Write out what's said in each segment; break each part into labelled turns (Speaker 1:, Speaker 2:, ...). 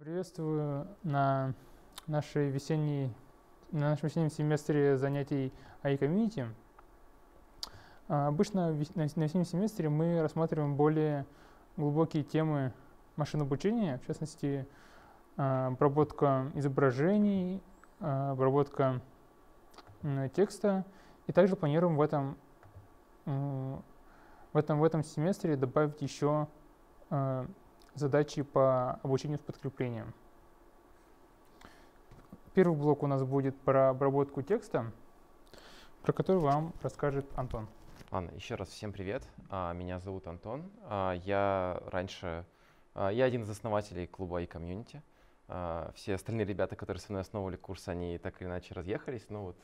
Speaker 1: Приветствую на, нашей весенней, на нашем весеннем семестре занятий AI-комьюнити. А, обычно на весеннем семестре мы рассматриваем более глубокие темы машин обучения, в частности, а, обработка изображений, а, обработка текста, и также планируем в этом, в этом, в этом семестре добавить еще задачи по обучению с подкреплением. Первый блок у нас будет про обработку текста, про который вам расскажет Антон.
Speaker 2: Ладно, еще раз всем привет. А, меня зовут Антон. А, я раньше, а, я один из основателей клуба и комьюнити. Все остальные ребята, которые со мной основывали курс, они так или иначе разъехались, но ну вот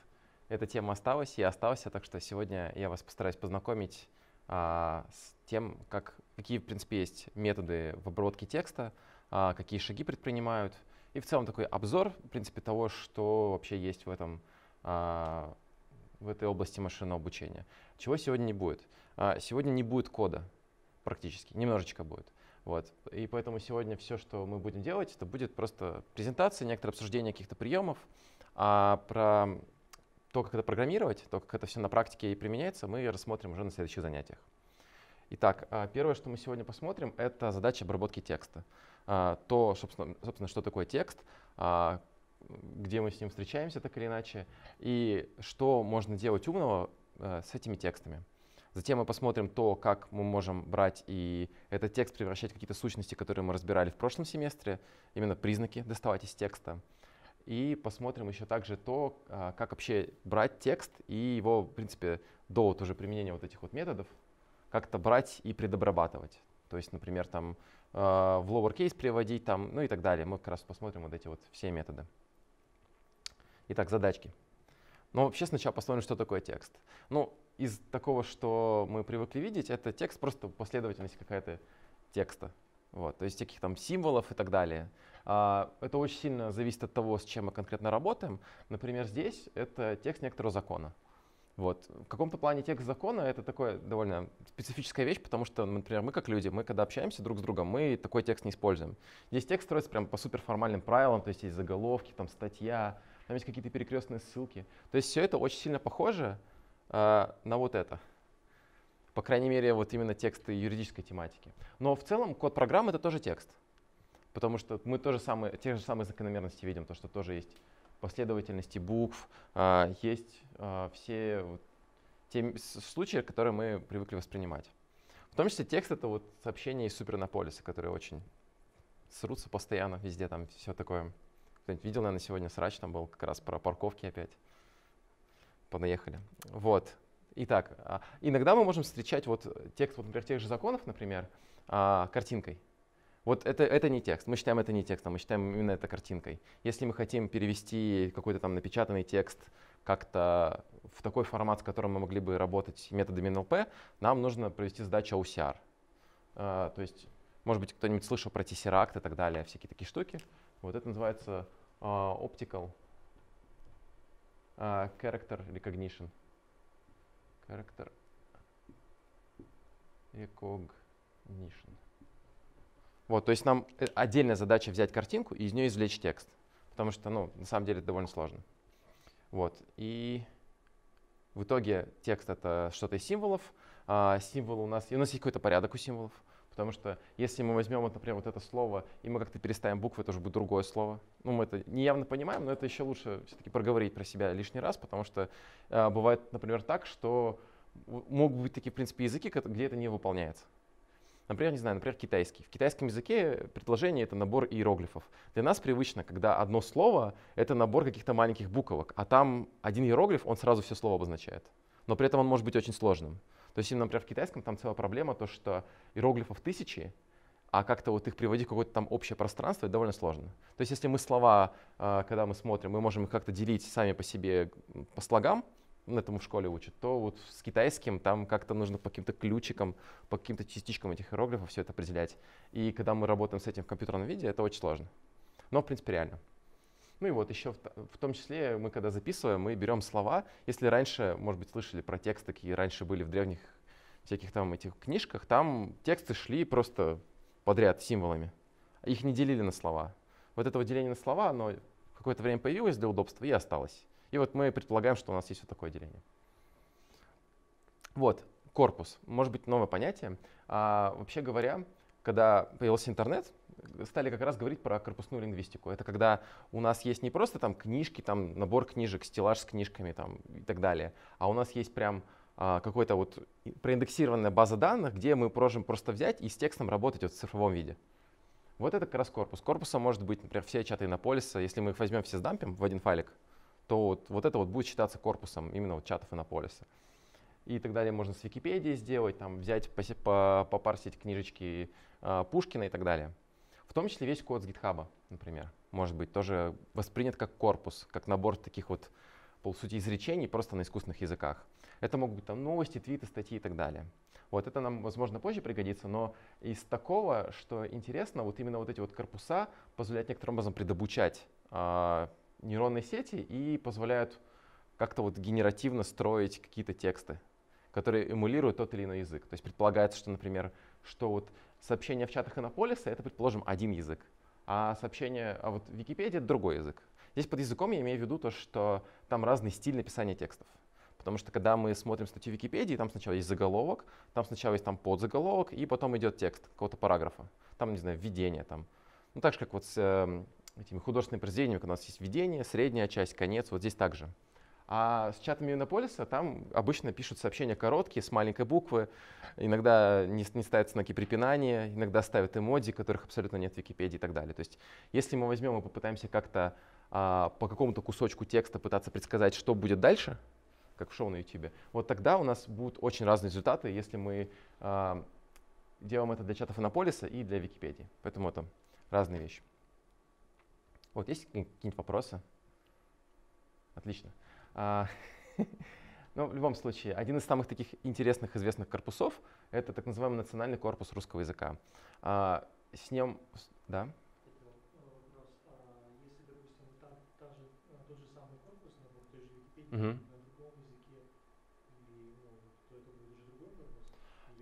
Speaker 2: эта тема осталась и остался, так что сегодня я вас постараюсь познакомить а, с тем, как, какие, в принципе, есть методы в обработке текста, а, какие шаги предпринимают. И в целом такой обзор, в принципе, того, что вообще есть в, этом, а, в этой области машинного обучения. Чего сегодня не будет? А, сегодня не будет кода практически, немножечко будет. Вот. И поэтому сегодня все, что мы будем делать, это будет просто презентация, некоторое обсуждение каких-то приемов, а про то, как это программировать, то, как это все на практике и применяется, мы рассмотрим уже на следующих занятиях. Итак, а, первое, что мы сегодня посмотрим, это задача обработки текста. А, то, собственно, собственно что такое текст, а, где мы с ним встречаемся так или иначе, и что можно делать умного э, с этими текстами. Затем мы посмотрим то, как мы можем брать и этот текст превращать в какие-то сущности, которые мы разбирали в прошлом семестре, именно признаки доставать из текста. И посмотрим еще также то, а, как вообще брать текст и его, в принципе, до вот уже применения вот этих вот методов, как-то брать и предобрабатывать. То есть, например, там э, в lowercase приводить, там, ну и так далее. Мы как раз посмотрим вот эти вот все методы. Итак, задачки. Но ну, вообще сначала посмотрим, что такое текст. Ну, из такого, что мы привыкли видеть, это текст просто последовательность какая-то текста. Вот, то есть всяких там символов и так далее. А, это очень сильно зависит от того, с чем мы конкретно работаем. Например, здесь это текст некоторого закона. Вот. В каком-то плане текст закона это такое довольно специфическая вещь, потому что, например, мы как люди, мы когда общаемся друг с другом, мы такой текст не используем. Здесь текст строится прям по суперформальным правилам, то есть есть заголовки, там статья, там есть какие-то перекрестные ссылки. То есть все это очень сильно похоже э, на вот это. По крайней мере, вот именно тексты юридической тематики. Но в целом код программы это тоже текст. Потому что мы тоже самые, те же самые закономерности видим, то, что тоже есть последовательности букв, а, есть а, все те случаи, которые мы привыкли воспринимать. В том числе текст — это вот сообщение из супернаполиса, которые очень срутся постоянно везде, там все такое. Кто-нибудь видел, наверное, сегодня срач там был как раз про парковки опять. Понаехали. Вот. Итак, а, иногда мы можем встречать вот текст, вот, например, тех же законов, например, картинкой. Вот это, это не текст. Мы считаем это не текстом, мы считаем именно это картинкой. Если мы хотим перевести какой-то там напечатанный текст как-то в такой формат, с которым мы могли бы работать методами НЛП, нам нужно провести задачу OCR. Uh, то есть, может быть, кто-нибудь слышал про тессеракт и так далее, всякие такие штуки. Вот это называется uh, Optical uh, Character Recognition. Character Recognition. Вот, то есть нам э, отдельная задача взять картинку и из нее извлечь текст, потому что, ну, на самом деле это довольно сложно. Вот, и в итоге текст — это что-то из символов, а символы у нас, и у нас есть какой-то порядок у символов, потому что если мы возьмем, вот, например, вот это слово, и мы как-то переставим буквы, это уже будет другое слово. Ну, мы это не явно понимаем, но это еще лучше все-таки проговорить про себя лишний раз, потому что э, бывает, например, так, что могут быть такие, в принципе, языки, где это не выполняется. Например, не знаю, например, китайский. В китайском языке предложение — это набор иероглифов. Для нас привычно, когда одно слово — это набор каких-то маленьких буквок, а там один иероглиф, он сразу все слово обозначает. Но при этом он может быть очень сложным. То есть, например, в китайском там целая проблема, то, что иероглифов тысячи, а как-то вот их приводить в какое-то там общее пространство, это довольно сложно. То есть если мы слова, э, когда мы смотрим, мы можем их как-то делить сами по себе по слогам, этому в школе учат, то вот с китайским там как-то нужно по каким-то ключикам, по каким-то частичкам этих иероглифов все это определять. И когда мы работаем с этим в компьютерном виде, это очень сложно. Но, в принципе, реально. Ну и вот еще в, в том числе мы, когда записываем, мы берем слова. Если раньше, может быть, слышали про тексты, какие раньше были в древних всяких там этих книжках, там тексты шли просто подряд символами. Их не делили на слова. Вот этого деления на слова, оно какое-то время появилось для удобства и осталось. И вот мы предполагаем, что у нас есть вот такое деление. Вот, корпус. Может быть, новое понятие. А, вообще говоря, когда появился интернет, стали как раз говорить про корпусную лингвистику. Это когда у нас есть не просто там книжки, там набор книжек, стеллаж с книжками там, и так далее, а у нас есть прям а, какой-то вот проиндексированная база данных, где мы можем просто взять и с текстом работать вот в цифровом виде. Вот это как раз корпус. Корпуса может быть, например, все чаты полиса, Если мы их возьмем все сдампим в один файлик, то вот, вот это вот будет считаться корпусом именно вот чатов Иннополиса. И так далее можно с Википедии сделать, там, взять, попарсить книжечки э, Пушкина и так далее. В том числе весь код с гитхаба, например, может быть, тоже воспринят как корпус, как набор таких вот полсути изречений просто на искусственных языках. Это могут быть там новости, твиты, статьи и так далее. Вот это нам, возможно, позже пригодится, но из такого, что интересно, вот именно вот эти вот корпуса позволяют некоторым образом предобучать э, нейронные сети и позволяют как-то вот генеративно строить какие-то тексты, которые эмулируют тот или иной язык. То есть предполагается, что, например, что вот сообщение в чатах Иннополиса — это, предположим, один язык, а сообщение а вот Википедия это другой язык. Здесь под языком я имею в виду то, что там разный стиль написания текстов. Потому что когда мы смотрим статью Википедии, там сначала есть заголовок, там сначала есть там подзаголовок, и потом идет текст какого-то параграфа. Там, не знаю, введение там. Ну, так же, как вот с, эм, этими художественными произведениями, у нас есть введение, средняя часть, конец, вот здесь также. А с чатами Юнополиса там обычно пишут сообщения короткие, с маленькой буквы, иногда не, не ставят знаки препинания, иногда ставят эмодзи, которых абсолютно нет в Википедии и так далее. То есть если мы возьмем и попытаемся как-то а, по какому-то кусочку текста пытаться предсказать, что будет дальше, как в шоу на YouTube, вот тогда у нас будут очень разные результаты, если мы а, делаем это для чатов Анаполиса и для Википедии. Поэтому это разные вещи. Вот, есть какие-нибудь вопросы? Отлично. А, ну, в любом случае, один из самых таких интересных известных корпусов — это так называемый национальный корпус русского языка. А, с ним, да? Угу.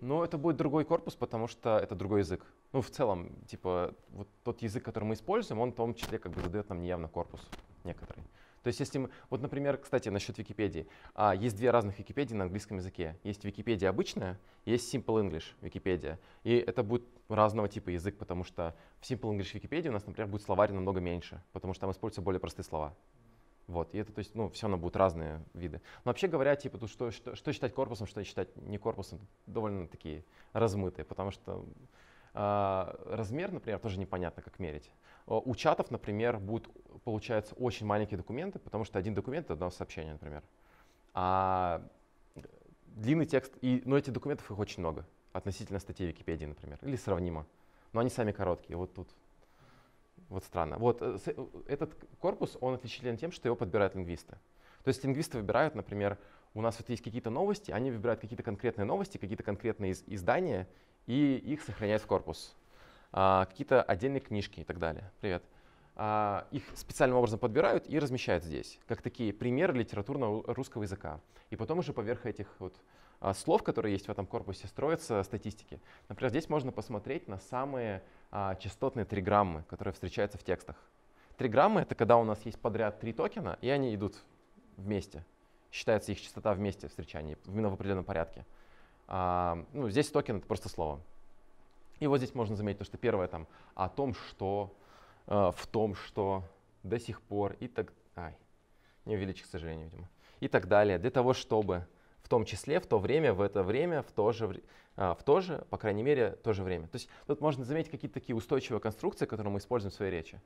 Speaker 2: Ну, это будет другой корпус, потому что это другой язык. Ну, в целом, типа, вот тот язык, который мы используем, он в том числе как бы задает нам неявно корпус некоторый. То есть, если мы, вот, например, кстати, насчет Википедии. А, есть две разных Википедии на английском языке. Есть Википедия обычная, есть Simple English Википедия. И это будет разного типа язык, потому что в Simple English Википедии у нас, например, будет словарь намного меньше, потому что там используются более простые слова. Вот, и это, то есть, ну, все равно будут разные виды. Но вообще говоря, типа, тут что, что, что считать корпусом, что считать не корпусом, довольно такие размытые, потому что э, размер, например, тоже непонятно, как мерить. А, у чатов, например, будут, получаются очень маленькие документы, потому что один документ — это одно сообщение, например. А длинный текст, и, но этих документов их очень много относительно статей Википедии, например, или сравнимо. Но они сами короткие, вот тут вот странно. Вот э, э, этот корпус, он отличителен тем, что его подбирают лингвисты. То есть лингвисты выбирают, например, у нас вот есть какие-то новости, они выбирают какие-то конкретные новости, какие-то конкретные из издания, и их сохраняют в корпус. А, какие-то отдельные книжки и так далее. Привет. А, их специальным образом подбирают и размещают здесь, как такие примеры литературного русского языка. И потом уже поверх этих вот а, слов, которые есть в этом корпусе, строятся статистики. Например, здесь можно посмотреть на самые а, частотные триграммы, которые встречаются в текстах. Триграммы — это когда у нас есть подряд три токена, и они идут вместе. Считается их частота вместе встречания, именно в определенном порядке. А, ну, здесь токен — это просто слово. И вот здесь можно заметить то, что первое там о «А том, что, э, в том, что, до сих пор и так... Ай, не увеличить, к сожалению, видимо. И так далее, для того, чтобы в том числе в то время, в это время, в то же, а, в то же по крайней мере, то же время. То есть тут можно заметить какие-то такие устойчивые конструкции, которые мы используем в своей речи,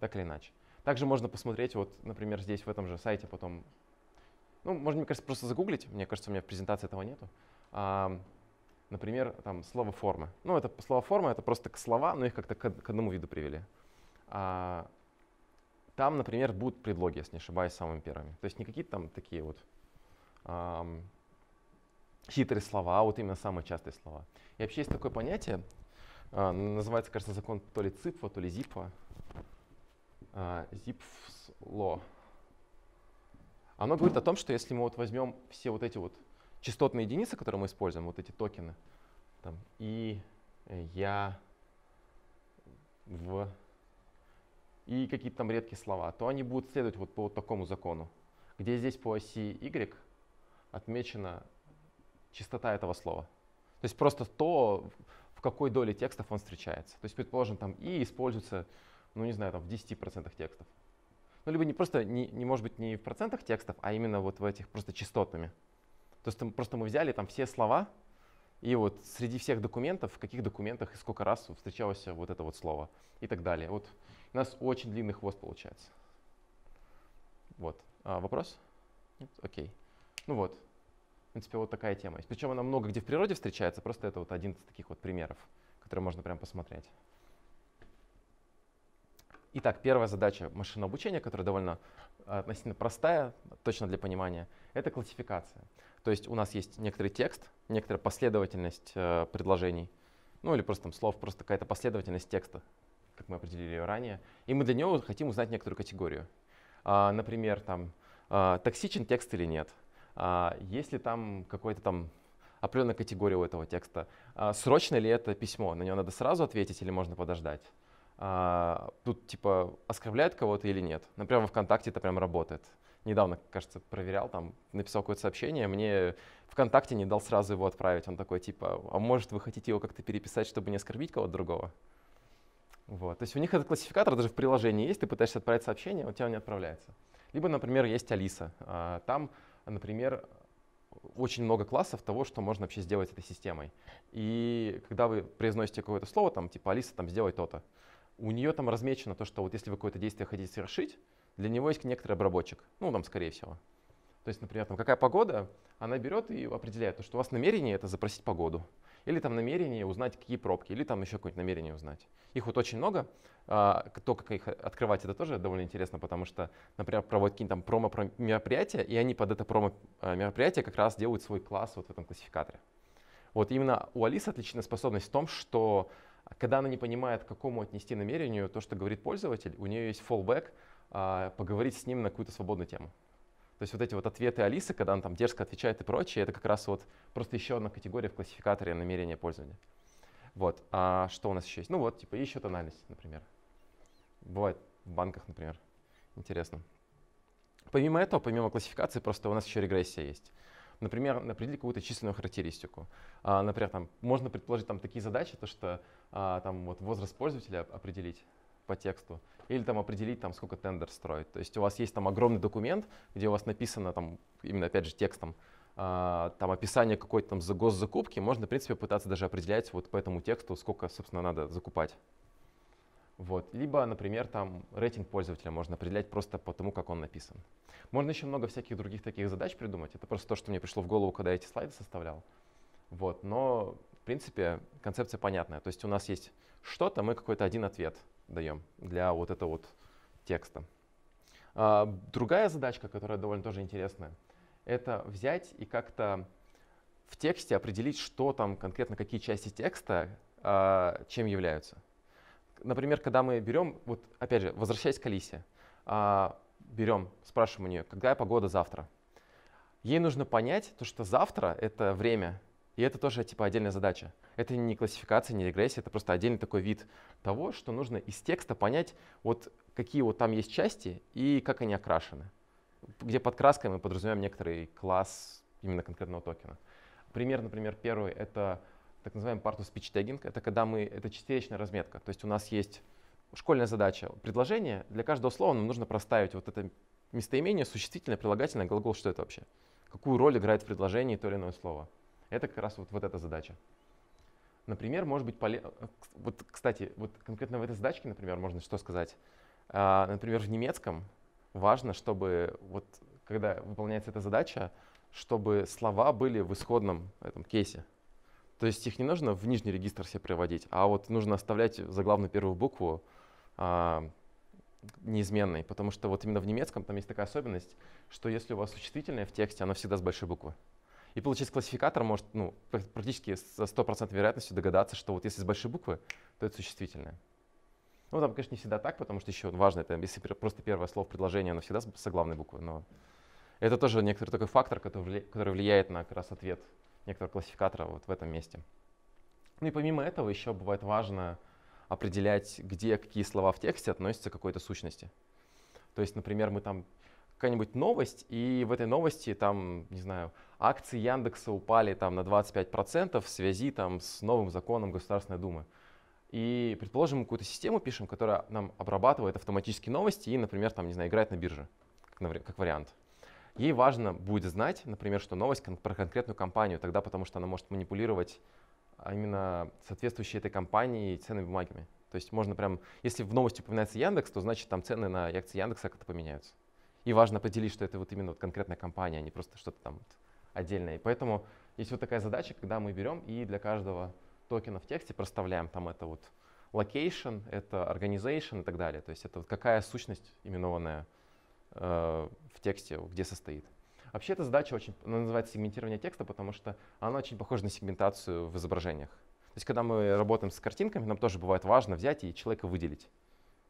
Speaker 2: так или иначе. Также можно посмотреть, вот, например, здесь в этом же сайте потом, ну, можно, мне кажется, просто загуглить, мне кажется, у меня в презентации этого нету. А, например, там слово формы. Ну, это слово форма, это просто слова, но их как-то к, к одному виду привели. А, там, например, будут предлоги, если не ошибаюсь, самыми первыми. То есть не какие-то там такие вот хитрые слова, вот именно самые частые слова. И вообще есть такое понятие, а, называется, кажется, закон то ли ЦИПФа, то ли ЗИПФа. ЗИПФСЛО. Оно говорит о том, что если мы вот возьмем все вот эти вот частотные единицы, которые мы используем, вот эти токены, там, и э, я в и какие-то там редкие слова, то они будут следовать вот по вот такому закону, где здесь по оси y отмечена чистота этого слова. То есть просто то, в какой доле текстов он встречается. То есть, предположим, там и используется, ну не знаю, там в 10% текстов. Ну, либо не просто, не, не может быть не в процентах текстов, а именно вот в этих просто частотными. То есть там, просто мы взяли там все слова, и вот среди всех документов, в каких документах и сколько раз встречалось вот это вот слово и так далее. Вот у нас очень длинный хвост получается. Вот. А, вопрос? Нет? Окей. Ну вот, в принципе, вот такая тема. Причем она много где в природе встречается, просто это вот один из таких вот примеров, который можно прям посмотреть. Итак, первая задача машинного обучения, которая довольно э, относительно простая, точно для понимания, это классификация. То есть у нас есть некоторый текст, некоторая последовательность э, предложений, ну или просто там слов, просто какая-то последовательность текста, как мы определили ее ранее, и мы для него хотим узнать некоторую категорию. А, например, там э, токсичен текст или нет – а, есть ли там какой-то там определенная категория у этого текста? А, срочно ли это письмо? На него надо сразу ответить или можно подождать? А, тут типа оскорбляет кого-то или нет? Например, ну, во ВКонтакте это прям работает. Недавно, кажется, проверял, там написал какое-то сообщение, мне ВКонтакте не дал сразу его отправить. Он такой типа, а может вы хотите его как-то переписать, чтобы не оскорбить кого-то другого? Вот. То есть у них этот классификатор даже в приложении есть, ты пытаешься отправить сообщение, у тебя он не отправляется. Либо, например, есть Алиса. А, там например, очень много классов того, что можно вообще сделать с этой системой. И когда вы произносите какое-то слово, там, типа Алиса, там, сделай то-то, у нее там размечено то, что вот если вы какое-то действие хотите совершить, для него есть некоторый обработчик, ну, там, скорее всего. То есть, например, там, какая погода, она берет и определяет, то, что у вас намерение это запросить погоду или там намерение узнать, какие пробки, или там еще какое-нибудь намерение узнать. Их вот очень много. А, то, как их открывать, это тоже довольно интересно, потому что, например, проводят какие-то там промо-мероприятия, и они под это промо-мероприятие как раз делают свой класс вот в этом классификаторе. Вот именно у Алисы отличная способность в том, что когда она не понимает, к какому отнести намерению то, что говорит пользователь, у нее есть fallback, а, поговорить с ним на какую-то свободную тему. То есть вот эти вот ответы Алисы, когда она там дерзко отвечает и прочее, это как раз вот просто еще одна категория в классификаторе намерения пользования. Вот. А что у нас еще есть? Ну вот, типа, еще тональность, например. Бывает в банках, например. Интересно. Помимо этого, помимо классификации, просто у нас еще регрессия есть. Например, определить какую-то численную характеристику. А, например, там, можно предположить там, такие задачи, то, что а, там, вот, возраст пользователя определить по тексту, или там определить, там, сколько тендер строить. То есть у вас есть там огромный документ, где у вас написано там, именно опять же текстом, а, там описание какой-то там за госзакупки, можно, в принципе, пытаться даже определять вот по этому тексту, сколько, собственно, надо закупать. Вот. Либо, например, там рейтинг пользователя можно определять просто по тому, как он написан. Можно еще много всяких других таких задач придумать. Это просто то, что мне пришло в голову, когда я эти слайды составлял. Вот. Но, в принципе, концепция понятная. То есть у нас есть что-то, мы какой-то один ответ – даем для вот этого вот текста. А, другая задачка, которая довольно тоже интересная, это взять и как-то в тексте определить, что там конкретно какие части текста а, чем являются. Например, когда мы берем, вот опять же, возвращаясь к Алисе, а, берем, спрашиваем у нее, какая погода завтра. Ей нужно понять, то, что завтра — это время — и это тоже типа отдельная задача. Это не классификация, не регрессия, это просто отдельный такой вид того, что нужно из текста понять, вот какие вот там есть части и как они окрашены. Где под краской мы подразумеваем некоторый класс именно конкретного токена. Пример, например, первый — это так называемый part of speech tagging. Это когда мы, это частичная разметка. То есть у нас есть школьная задача, предложение. Для каждого слова нам нужно проставить вот это местоимение, существительное, прилагательное, глагол, что это вообще. Какую роль играет в предложении то или иное слово. Это как раз вот, вот эта задача. Например, может быть полезно... Э, вот, кстати, вот конкретно в этой задачке, например, можно что сказать? А, например, в немецком важно, чтобы вот когда выполняется эта задача, чтобы слова были в исходном этом кейсе. То есть их не нужно в нижний регистр все приводить, а вот нужно оставлять заглавную первую букву а, неизменной, потому что вот именно в немецком там есть такая особенность, что если у вас существительное в тексте, оно всегда с большой буквы. И получить классификатор может ну, практически со стопроцентной вероятностью догадаться, что вот если с большой буквы, то это существительное. Ну, там, конечно, не всегда так, потому что еще важно, это если просто первое слово предложения, оно всегда со главной буквы, но это тоже некоторый такой фактор, который влияет на как раз ответ некоторого классификатора вот в этом месте. Ну и помимо этого еще бывает важно определять, где какие слова в тексте относятся к какой-то сущности. То есть, например, мы там какая-нибудь новость, и в этой новости там, не знаю, акции Яндекса упали там на 25% в связи там с новым законом Государственной Думы. И, предположим, мы какую-то систему пишем, которая нам обрабатывает автоматически новости и, например, там, не знаю, играет на бирже, как, вариант. Ей важно будет знать, например, что новость про конкретную компанию, тогда потому что она может манипулировать а именно соответствующей этой компании ценными бумагами. То есть можно прям, если в новости упоминается Яндекс, то значит там цены на акции Яндекса как-то поменяются. И важно поделить, что это вот именно вот конкретная компания, а не просто что-то там вот отдельное. И поэтому есть вот такая задача, когда мы берем и для каждого токена в тексте проставляем там это вот location, это organization и так далее. То есть это вот какая сущность именованная э, в тексте, где состоит. Вообще эта задача очень, она называется сегментирование текста, потому что она очень похожа на сегментацию в изображениях. То есть когда мы работаем с картинками, нам тоже бывает важно взять и человека выделить.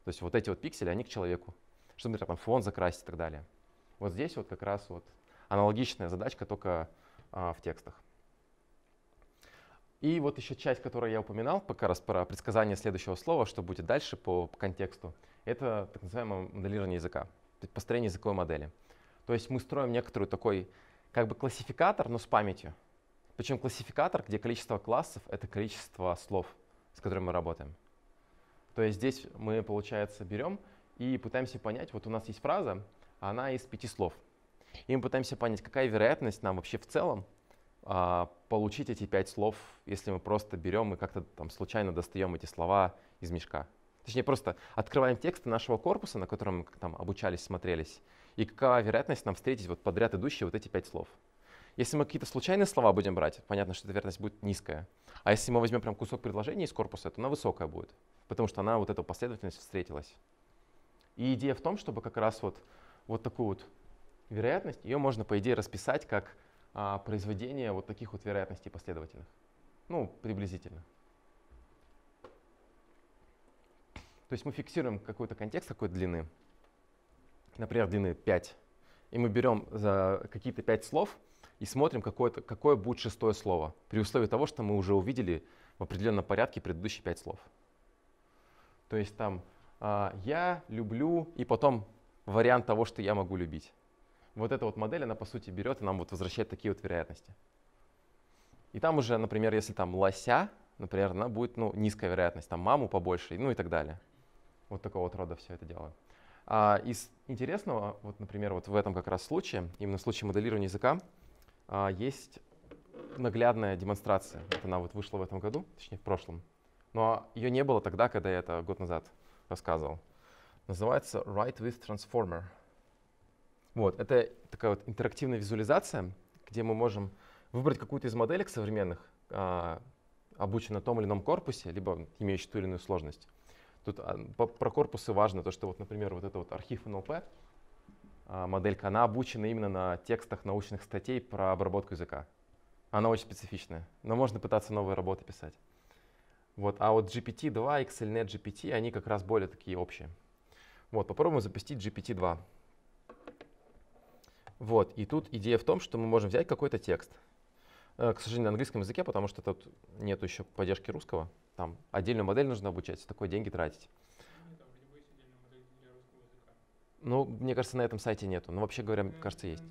Speaker 2: То есть вот эти вот пиксели, они к человеку. Чтобы например, там фон закрасить и так далее. Вот здесь вот как раз вот аналогичная задачка, только а, в текстах. И вот еще часть, которую я упоминал, пока раз про предсказание следующего слова, что будет дальше по, по контексту, это так называемое моделирование языка, построение языковой модели. То есть мы строим некоторую такой как бы классификатор, но с памятью. Причем классификатор, где количество классов — это количество слов, с которыми мы работаем. То есть здесь мы, получается, берем и пытаемся понять, вот у нас есть фраза, а она из пяти слов. И мы пытаемся понять, какая вероятность нам вообще в целом а, получить эти пять слов, если мы просто берем и как-то там случайно достаем эти слова из мешка. Точнее, просто открываем тексты нашего корпуса, на котором мы там обучались, смотрелись, и какая вероятность нам встретить вот подряд идущие вот эти пять слов. Если мы какие-то случайные слова будем брать, понятно, что эта вероятность будет низкая. А если мы возьмем прям кусок предложения из корпуса, то она высокая будет, потому что она вот эта последовательность встретилась. И идея в том, чтобы как раз вот, вот такую вот вероятность, ее можно, по идее, расписать как а, произведение вот таких вот вероятностей последовательных. Ну, приблизительно. То есть мы фиксируем какой-то контекст какой длины, например, длины 5, и мы берем за какие-то 5 слов и смотрим, какое, какое будет шестое слово, при условии того, что мы уже увидели в определенном порядке предыдущие 5 слов. То есть там а, я люблю, и потом вариант того, что я могу любить. Вот эта вот модель, она по сути берет и нам вот возвращает такие вот вероятности. И там уже, например, если там лося, например, она будет ну, низкая вероятность, там маму побольше, ну и так далее. Вот такого вот рода все это дело. А из интересного, вот, например, вот в этом как раз случае, именно в случае моделирования языка, а, есть наглядная демонстрация. Вот она вот вышла в этом году, точнее в прошлом. Но ее не было тогда, когда я это год назад рассказывал. Называется Write with Transformer. Вот, это такая вот интерактивная визуализация, где мы можем выбрать какую-то из моделек современных, а, обученную на том или ином корпусе, либо имеющей ту или иную сложность. Тут а, про корпусы важно, то что вот, например, вот это вот архив NLP, а, моделька, она обучена именно на текстах научных статей про обработку языка. Она очень специфичная, но можно пытаться новые работы писать. Вот, а вот GPT-2, XLNet GPT, они как раз более такие общие. Вот, попробуем запустить GPT-2. Вот, и тут идея в том, что мы можем взять какой-то текст. Э, к сожалению, на английском языке, потому что тут нет еще поддержки русского. Там отдельную модель нужно обучать, такой деньги тратить. Ну, мне кажется, на этом сайте нету. Но ну, вообще говоря, кажется, есть.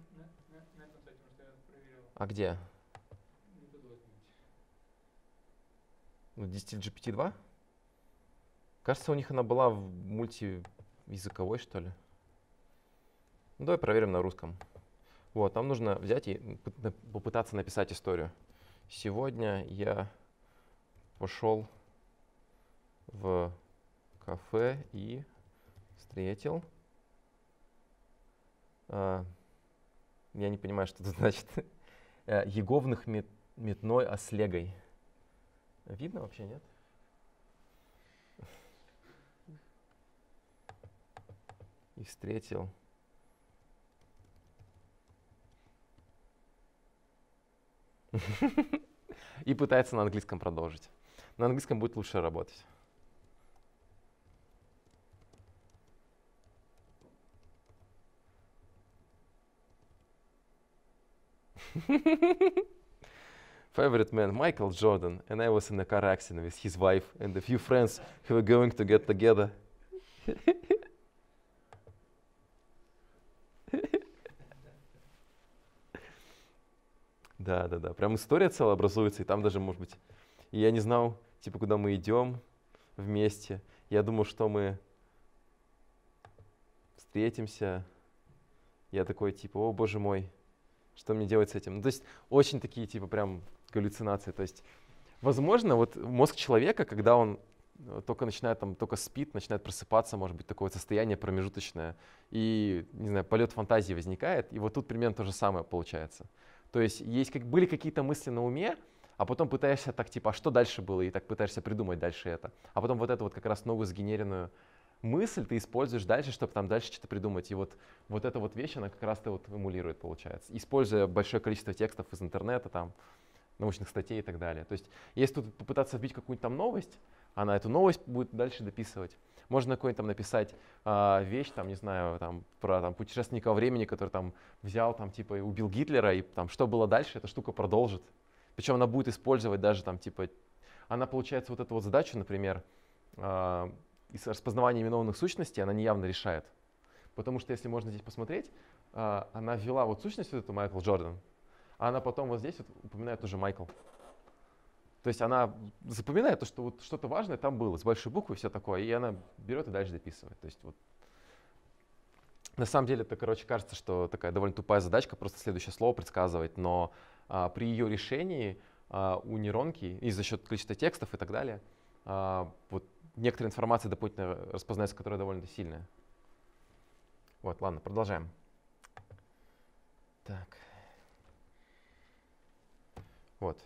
Speaker 2: а где? 10 ну, GPT-2. Кажется, у них она была в мультиязыковой, что ли. Ну, давай проверим на русском. Вот, нам нужно взять и попытаться написать историю. Сегодня я пошел в кафе и встретил. А, я не понимаю, что это значит. Э, еговных мет, метной ослегой. Видно вообще, нет? И встретил. И пытается на английском продолжить. На английском будет лучше работать. Ha favorite man, Michael Jordan, and I was in a car accident with his wife and a few friends who were going to get together. Да, да, да. Прям история целая образуется, и там даже, может быть, и я не знал, типа, куда мы идем вместе. Я думал, что мы встретимся. Я такой, типа, о, боже мой, что мне делать с этим? Ну, то есть очень такие, типа, прям галлюцинации. То есть, возможно, вот мозг человека, когда он э, только начинает там, только спит, начинает просыпаться, может быть, такое состояние промежуточное, и, не знаю, полет фантазии возникает, и вот тут примерно то же самое получается. То есть есть как, были какие-то мысли на уме, а потом пытаешься так, типа, а что дальше было, и так пытаешься придумать дальше это. А потом вот эту вот как раз новую сгенеренную мысль ты используешь дальше, чтобы там дальше что-то придумать. И вот, вот эта вот вещь, она как раз-то вот эмулирует, получается. Используя большое количество текстов из интернета, там, научных статей и так далее. То есть если тут попытаться вбить какую-нибудь там новость, она эту новость будет дальше дописывать. Можно какой-нибудь там написать э, вещь, там, не знаю, там, про там, путешественника времени, который там взял, там, типа, и убил Гитлера, и там, что было дальше, эта штука продолжит. Причем она будет использовать даже там, типа, она, получается, вот эту вот задачу, например, э, из распознавания именованных сущностей, она неявно решает. Потому что, если можно здесь посмотреть, э, она ввела вот сущность вот эту Майкл Джордан, а она потом вот здесь вот упоминает уже Майкл. То есть она запоминает то, что вот что-то важное там было, с большой буквы все такое, и она берет и дальше дописывает. То есть вот на самом деле это, короче, кажется, что такая довольно тупая задачка, просто следующее слово предсказывать, но а, при ее решении а, у нейронки и за счет количества текстов и так далее, а, вот некоторая информация дополнительно распознается, которая довольно сильная. Вот, ладно, продолжаем. Так. Вот.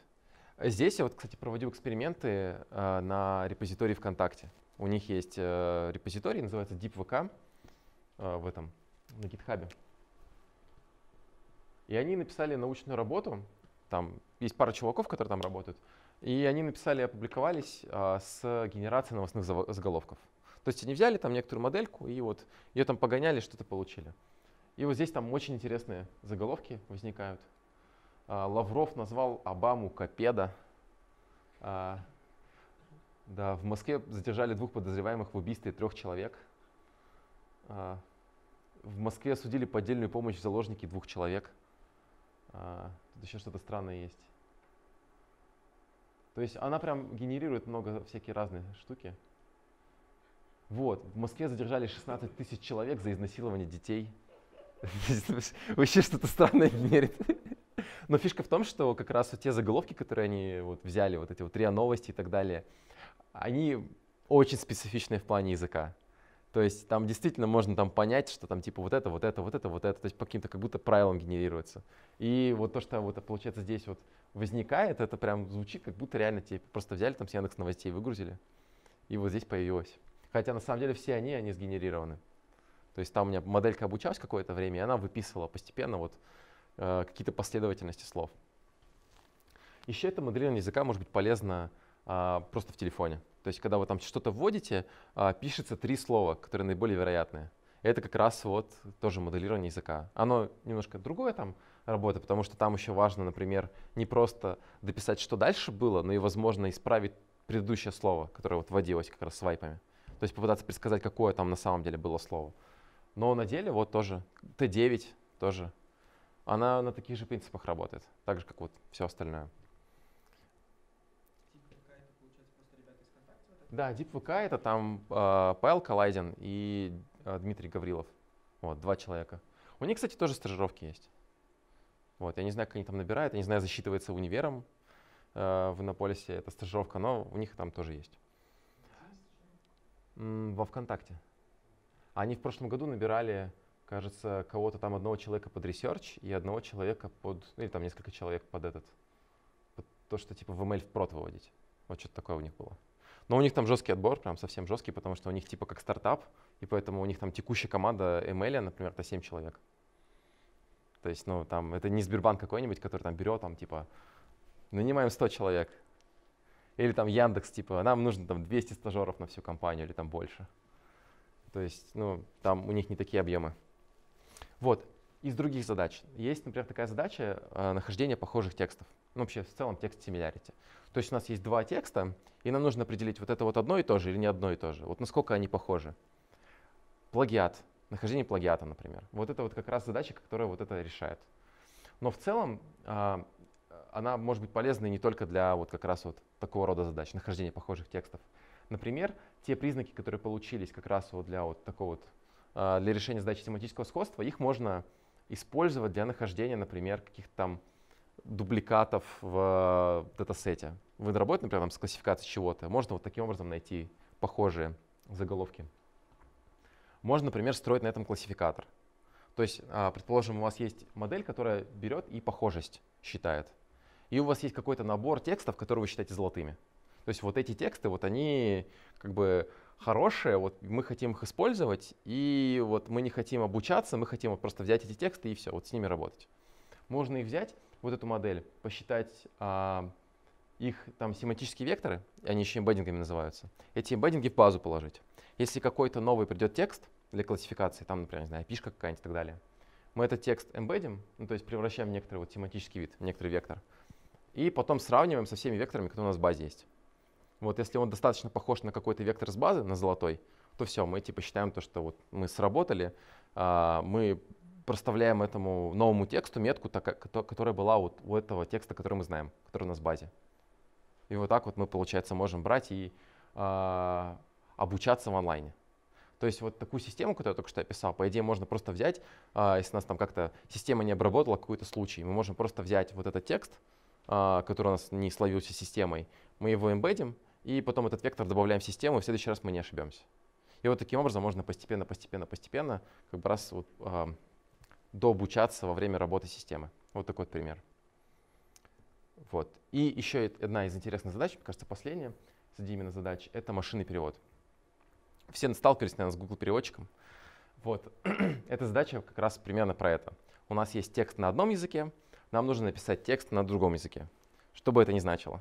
Speaker 2: Здесь я вот, кстати, проводил эксперименты э, на репозитории ВКонтакте. У них есть э, репозиторий, называется DeepVK э, в этом, на GitHub. И они написали научную работу, там есть пара чуваков, которые там работают, и они написали, опубликовались э, с генерацией новостных заголовков. То есть они взяли там некоторую модельку и вот ее там погоняли, что-то получили. И вот здесь там очень интересные заголовки возникают. А, Лавров назвал Обаму Капеда. А, да, в Москве задержали двух подозреваемых в убийстве трех человек. А, в Москве осудили поддельную помощь заложники двух человек. Тут еще что-то странное есть. То есть она прям генерирует много всякие разные штуки. Вот, в Москве задержали 16 тысяч человек за изнасилование детей. Вообще что-то странное генерит. Но фишка в том, что как раз вот те заголовки, которые они вот взяли, вот эти вот РИА новости и так далее, они очень специфичные в плане языка. То есть там действительно можно там понять, что там типа вот это, вот это, вот это, вот это, то есть по каким-то как будто правилам генерируется. И вот то, что вот получается здесь вот возникает, это прям звучит, как будто реально тебе просто взяли там с Яндекс новостей, выгрузили, и вот здесь появилось. Хотя на самом деле все они, они сгенерированы. То есть там у меня моделька обучалась какое-то время, и она выписывала постепенно вот Э, какие-то последовательности слов. Еще это моделирование языка может быть полезно а, просто в телефоне. То есть, когда вы там что-то вводите, а, пишется три слова, которые наиболее вероятные. Это как раз вот тоже моделирование языка. Оно немножко другое там работа, потому что там еще важно, например, не просто дописать, что дальше было, но и, возможно, исправить предыдущее слово, которое вот вводилось как раз свайпами. То есть попытаться предсказать, какое там на самом деле было слово. Но на деле вот тоже Т9 тоже она на таких же принципах работает, так же, как вот все остальное. Да, DeepVK это там э, Павел Калайзин и э, Дмитрий Гаврилов. Вот, два человека. У них, кстати, тоже стажировки есть. Вот, я не знаю, как они там набирают, я не знаю, засчитывается универом э, в Иннополисе эта стажировка, но у них там тоже есть. М а -м, во ВКонтакте. Они в прошлом году набирали кажется, кого-то там одного человека под ресерч и одного человека под, ну, или там несколько человек под этот, под то, что типа в ML прот выводить. Вот что-то такое у них было. Но у них там жесткий отбор, прям совсем жесткий, потому что у них типа как стартап, и поэтому у них там текущая команда ML, например, это 7 человек. То есть, ну, там, это не Сбербанк какой-нибудь, который там берет, там, типа, нанимаем 100 человек. Или там Яндекс, типа, нам нужно там 200 стажеров на всю компанию или там больше. То есть, ну, там у них не такие объемы. Вот. Из других задач. Есть, например, такая задача э, нахождения похожих текстов. Ну, вообще, в целом, текст similarity. То есть у нас есть два текста, и нам нужно определить, вот это вот одно и то же или не одно и то же. Вот насколько они похожи. Плагиат. Нахождение плагиата, например. Вот это вот как раз задача, которая вот это решает. Но в целом э, она может быть полезной не только для вот как раз вот такого рода задач, нахождения похожих текстов. Например, те признаки, которые получились как раз вот для вот такого вот а, для решения задачи семантического сходства, их можно использовать для нахождения, например, каких-то там дубликатов в датасете. Вы работаете, например, там, с классификацией чего-то, можно вот таким образом найти похожие заголовки. Можно, например, строить на этом классификатор. То есть, а, предположим, у вас есть модель, которая берет и похожесть считает. И у вас есть какой-то набор текстов, которые вы считаете золотыми. То есть вот эти тексты, вот они как бы хорошие, вот мы хотим их использовать, и вот мы не хотим обучаться, мы хотим вот просто взять эти тексты и все, вот с ними работать. Можно их взять, вот эту модель, посчитать а, их там семантические векторы, они еще эмбеддингами называются, эти эмбеддинги в базу положить. Если какой-то новый придет текст для классификации, там, например, не знаю, пишка какая-нибудь и так далее, мы этот текст эмбедим, ну, то есть превращаем в некоторый вот семантический вид, в некоторый вектор, и потом сравниваем со всеми векторами, которые у нас в базе есть. Вот если он достаточно похож на какой-то вектор с базы, на золотой, то все, мы типа считаем то, что вот мы сработали, а, мы проставляем этому новому тексту метку, которая была вот у этого текста, который мы знаем, который у нас в базе. И вот так вот мы, получается, можем брать и а, обучаться в онлайне. То есть вот такую систему, которую я только что описал, по идее можно просто взять, а, если у нас там как-то система не обработала какой-то случай, мы можем просто взять вот этот текст, а, который у нас не словился системой, мы его эмбедим, и потом этот вектор добавляем в систему, и в следующий раз мы не ошибемся. И вот таким образом можно постепенно, постепенно, постепенно как бы раз вот, э, дообучаться во время работы системы. Вот такой вот пример. Вот. И еще одна из интересных задач, мне кажется, последняя среди именно задач, это машинный перевод. Все сталкивались, наверное, с Google переводчиком. Вот. Эта задача как раз примерно про это. У нас есть текст на одном языке, нам нужно написать текст на другом языке, что бы это ни значило.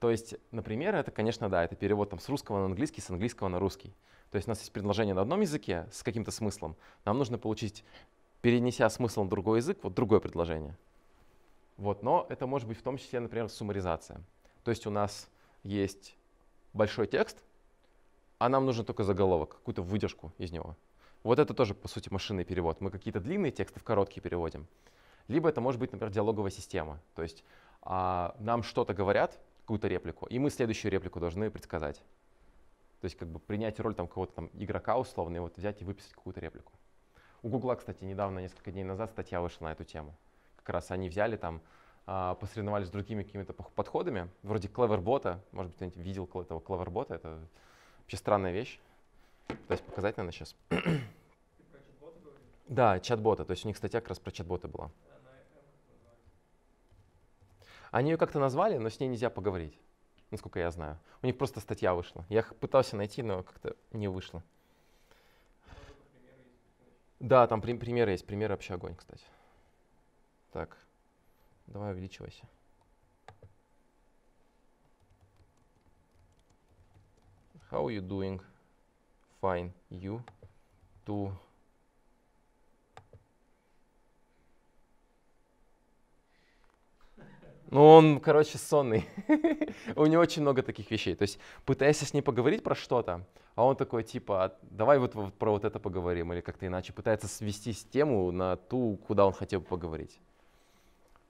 Speaker 2: То есть, например, это, конечно, да, это перевод там, с русского на английский, с английского на русский. То есть у нас есть предложение на одном языке с каким-то смыслом. Нам нужно получить, перенеся смысл на другой язык, вот другое предложение. Вот, но это может быть в том числе, например, суммаризация. То есть у нас есть большой текст, а нам нужно только заголовок, какую-то выдержку из него. Вот это тоже, по сути, машинный перевод. Мы какие-то длинные тексты в короткие переводим. Либо это может быть, например, диалоговая система. То есть а, нам что-то говорят, какую-то реплику. И мы следующую реплику должны предсказать. То есть как бы принять роль там кого то там игрока условно и вот взять и выписать какую-то реплику. У Гугла, кстати, недавно, несколько дней назад статья вышла на эту тему. Как раз они взяли там, а, посоревновались с другими какими-то подходами, вроде клевербота, может быть, кто-нибудь видел этого клевербота, это вообще странная вещь. Пытаюсь показать, наверное, сейчас. Да, чат-бота. То есть у них статья как раз про чат-бота была. Они ее как-то назвали, но с ней нельзя поговорить, насколько я знаю. У них просто статья вышла. Я пытался найти, но как-то не вышло. Да, там при- примеры есть, примеры вообще огонь, кстати. Так, давай увеличивайся. How you doing? Fine. You too. Ну, он, короче, сонный. У него очень много таких вещей. То есть, пытаясь с ним поговорить про что-то, а он такой, типа, «А, давай вот, вот про вот это поговорим, или как-то иначе. Пытается свести тему на ту, куда он хотел бы поговорить.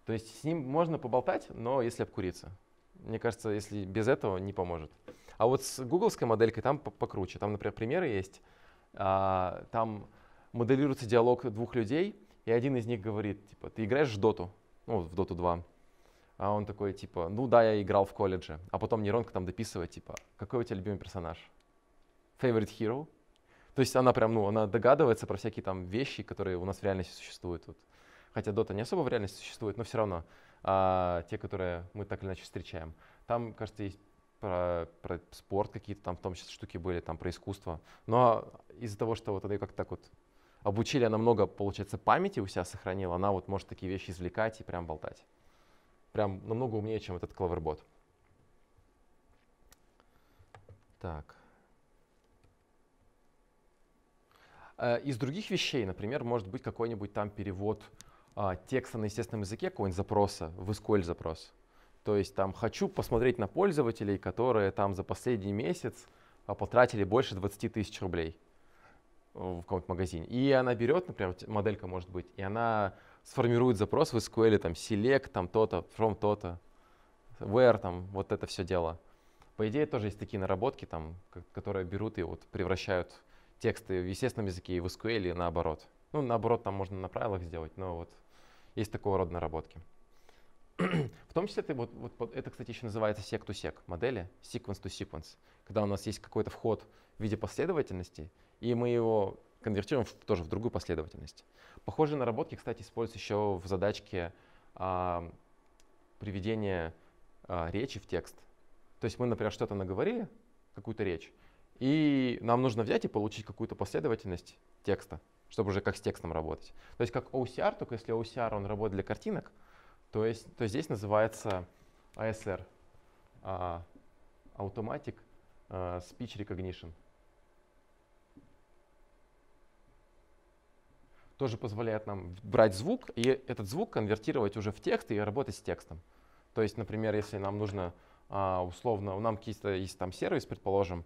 Speaker 2: То есть, с ним можно поболтать, но если обкуриться. Мне кажется, если без этого, не поможет. А вот с гугловской моделькой там покруче. Там, например, примеры есть. А, там моделируется диалог двух людей, и один из них говорит, типа, ты играешь в доту, ну, в доту 2. А он такой, типа, ну да, я играл в колледже. А потом нейронка там дописывает, типа, какой у тебя любимый персонаж? Favorite hero? То есть она прям, ну, она догадывается про всякие там вещи, которые у нас в реальности существуют. Вот. Хотя Dota не особо в реальности существует, но все равно а, те, которые мы так или иначе встречаем. Там, кажется, есть про, про спорт какие-то, там в том числе штуки были, там про искусство. Но из-за того, что вот она как-то так вот обучили, она много, получается, памяти у себя сохранила, она вот может такие вещи извлекать и прям болтать прям намного умнее, чем этот Cloverbot. Так. Э, из других вещей, например, может быть какой-нибудь там перевод а, текста на естественном языке, какой-нибудь запроса в SQL запрос. То есть там хочу посмотреть на пользователей, которые там за последний месяц а, потратили больше 20 тысяч рублей в каком-то магазине. И она берет, например, моделька может быть, и она сформирует запрос в SQL, там, select, там, то-то, from то-то, where, там, вот это все дело. По идее, тоже есть такие наработки, там, которые берут и вот превращают тексты в естественном языке и в SQL, и наоборот. Ну, наоборот, там можно на правилах сделать, но вот есть такого рода наработки. в том числе, ты, вот, вот, это, кстати, еще называется sec-to-sec модели, sequence-to-sequence, -sequence, когда у нас есть какой-то вход в виде последовательности, и мы его конвертируем в, тоже в другую последовательность. Похожие наработки, кстати, используются еще в задачке а, приведения а, речи в текст. То есть мы, например, что-то наговорили, какую-то речь, и нам нужно взять и получить какую-то последовательность текста, чтобы уже как с текстом работать. То есть как OCR, только если OCR он работает для картинок, то, есть, то здесь называется ASR, а, Automatic а, Speech Recognition. тоже позволяет нам брать звук и этот звук конвертировать уже в текст и работать с текстом. То есть, например, если нам нужно а, условно, у нам какие-то есть там сервис, предположим,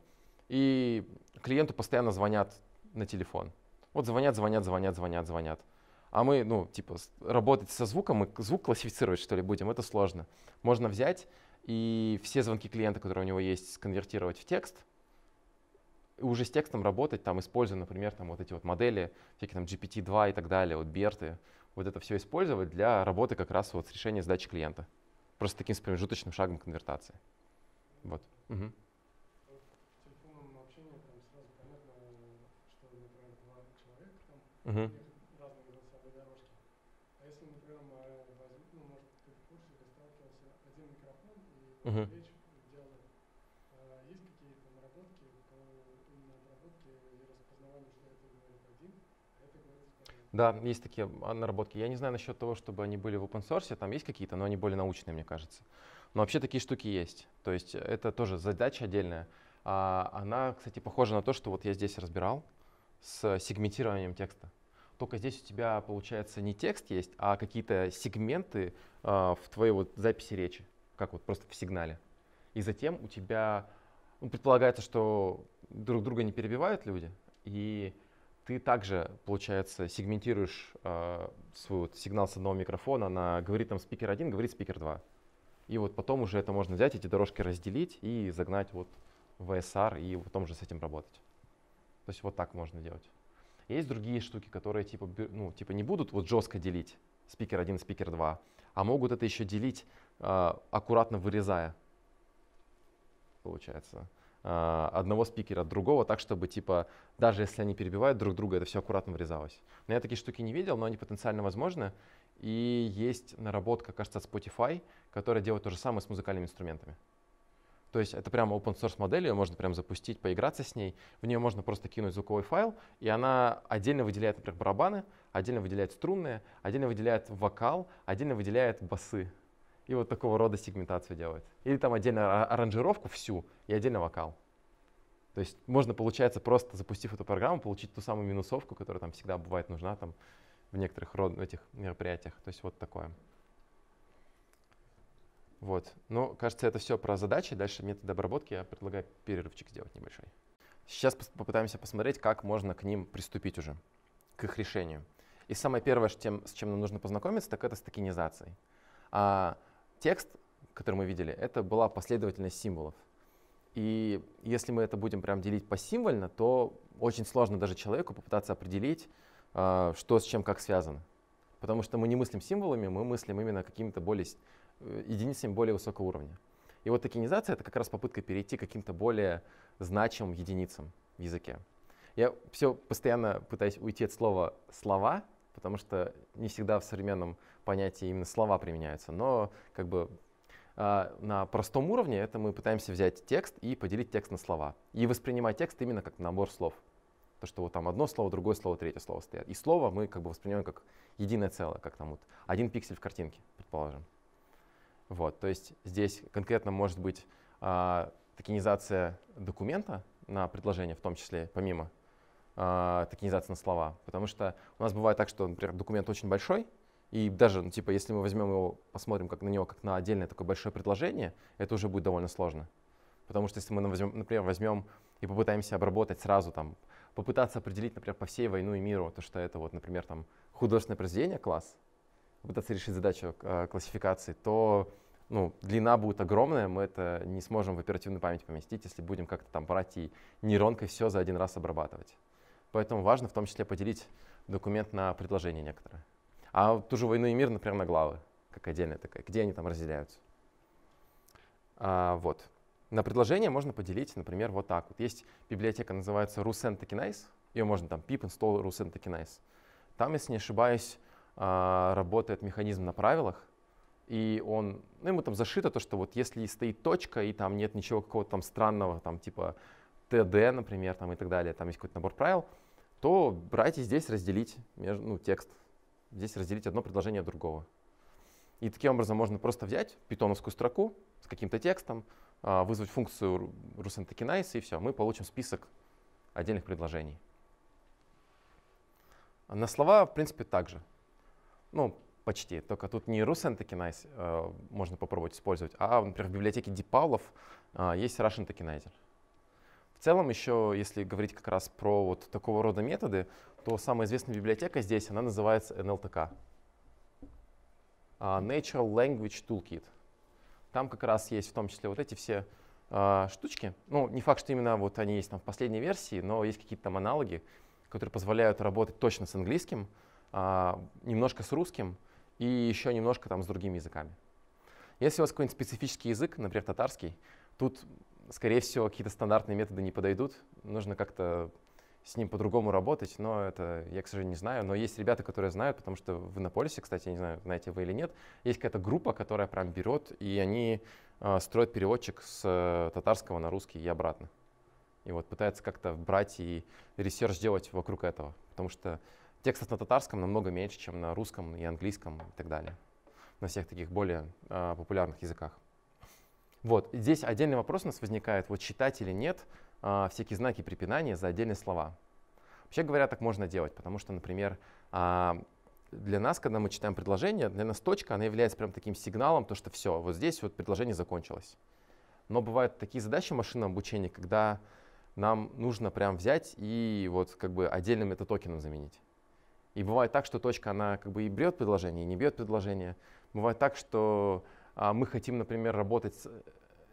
Speaker 2: и клиенту постоянно звонят на телефон. Вот звонят, звонят, звонят, звонят, звонят. А мы, ну, типа, работать со звуком, мы звук классифицировать, что ли, будем, это сложно. Можно взять и все звонки клиента, которые у него есть, сконвертировать в текст, уже с текстом работать, там, используя, например, там, вот эти вот модели, всякие там GPT-2 и так далее, вот Берты, вот это все использовать для работы как раз вот с решением задачи клиента. Просто таким с промежуточным шагом конвертации. Вот. Угу. Угу. Uh-huh. Да, есть такие наработки. Я не знаю насчет того, чтобы они были в open source, там есть какие-то, но они более научные, мне кажется. Но вообще такие штуки есть. То есть это тоже задача отдельная. А, она, кстати, похожа на то, что вот я здесь разбирал с сегментированием текста. Только здесь у тебя, получается, не текст есть, а какие-то сегменты а, в твоей вот записи речи, как вот просто в сигнале. И затем у тебя ну, предполагается, что друг друга не перебивают люди, и ты также, получается, сегментируешь э, свой вот сигнал с одного микрофона на говорит там спикер 1, говорит спикер 2. И вот потом уже это можно взять, эти дорожки разделить и загнать вот в SR и потом уже с этим работать. То есть вот так можно делать. Есть другие штуки, которые типа, ну, типа не будут вот жестко делить спикер 1, спикер 2, а могут это еще делить, э, аккуратно вырезая, получается. А, одного спикера от другого, так, чтобы, типа, даже если они перебивают друг друга, это все аккуратно врезалось. Но я такие штуки не видел, но они потенциально возможны. И есть наработка, кажется, от Spotify, которая делает то же самое с музыкальными инструментами. То есть это прямо open source модель, ее можно прям запустить, поиграться с ней. В нее можно просто кинуть звуковой файл, и она отдельно выделяет, например, барабаны, отдельно выделяет струнные, отдельно выделяет вокал, отдельно выделяет басы и вот такого рода сегментацию делает. Или там отдельно а, аранжировку всю и отдельно вокал. То есть можно, получается, просто запустив эту программу, получить ту самую минусовку, которая там всегда бывает нужна там в некоторых род этих мероприятиях. То есть вот такое. Вот. Ну, кажется, это все про задачи. Дальше методы обработки я предлагаю перерывчик сделать небольшой. Сейчас попытаемся посмотреть, как можно к ним приступить уже, к их решению. И самое первое, с чем, с чем нам нужно познакомиться, так это с токенизацией. А, текст, который мы видели, это была последовательность символов. И если мы это будем прям делить по посимвольно, то очень сложно даже человеку попытаться определить, а, что с чем как связано. Потому что мы не мыслим символами, мы мыслим именно какими-то более, э, единицами более высокого уровня. И вот токенизация — это как раз попытка перейти к каким-то более значимым единицам в языке. Я все постоянно пытаюсь уйти от слова «слова», потому что не всегда в современном понятие именно слова применяются, но как бы а, на простом уровне это мы пытаемся взять текст и поделить текст на слова. И воспринимать текст именно как набор слов. То, что вот там одно слово, другое слово, третье слово стоят. И слово мы как бы воспринимаем как единое целое, как там вот один пиксель в картинке, предположим. Вот, то есть здесь конкретно может быть а, токенизация документа на предложение в том числе, помимо а, токенизации на слова. Потому что у нас бывает так, что, например, документ очень большой, и даже, ну, типа, если мы возьмем его, посмотрим как на него как на отдельное такое большое предложение, это уже будет довольно сложно. Потому что если мы, возьмем, например, возьмем и попытаемся обработать сразу, там, попытаться определить, например, по всей войну и миру, то, что это, вот, например, там, художественное произведение класс, попытаться решить задачу э, классификации, то ну, длина будет огромная, мы это не сможем в оперативную память поместить, если будем как-то там брать и нейронкой все за один раз обрабатывать. Поэтому важно в том числе поделить документ на предложение некоторое. А ту же «Войну и мир», например, на главы, как отдельная такая, где они там разделяются. А, вот. На предложение можно поделить, например, вот так вот. Есть библиотека, называется Rusen ее можно там pip install Rusen Там, если не ошибаюсь, а, работает механизм на правилах, и он, ну, ему там зашито то, что вот если стоит точка, и там нет ничего какого-то там странного, там типа ТД, например, там и так далее, там есть какой-то набор правил, то брать и здесь разделить между, ну, текст здесь разделить одно предложение от другого. И таким образом можно просто взять питоновскую строку с каким-то текстом, а, вызвать функцию RusNTokenize, и все, мы получим список отдельных предложений. На слова, в принципе, также. Ну, почти. Только тут не RusNTokenize э, можно попробовать использовать, а, например, в библиотеке DePavlov э, есть Russian целом еще, если говорить как раз про вот такого рода методы, то самая известная библиотека здесь, она называется NLTK. А, Natural Language Toolkit. Там как раз есть в том числе вот эти все э, штучки. Ну, не факт, что именно вот они есть там в последней версии, но есть какие-то там аналоги, которые позволяют работать точно с английским, э, немножко с русским и еще немножко там с другими языками. Если у вас какой-нибудь специфический язык, например, татарский, тут скорее всего, какие-то стандартные методы не подойдут. Нужно как-то с ним по-другому работать, но это я, к сожалению, не знаю. Но есть ребята, которые знают, потому что в Иннополисе, кстати, не знаю, знаете вы или нет, есть какая-то группа, которая прям берет, и они э, строят переводчик с э, татарского на русский и обратно. И вот пытаются как-то брать и ресерч делать вокруг этого, потому что текстов на татарском намного меньше, чем на русском и английском и так далее, на всех таких более э, популярных языках. Вот, здесь отдельный вопрос у нас возникает, вот считать или нет э, всякие знаки препинания за отдельные слова. Вообще говоря, так можно делать, потому что, например, э, для нас, когда мы читаем предложение, для нас точка, она является прям таким сигналом, то, что все, вот здесь вот предложение закончилось. Но бывают такие задачи машинного обучения, когда нам нужно прям взять и вот как бы отдельным это токеном заменить. И бывает так, что точка, она как бы и бьет предложение, и не бьет предложение. Бывает так, что а мы хотим, например, работать с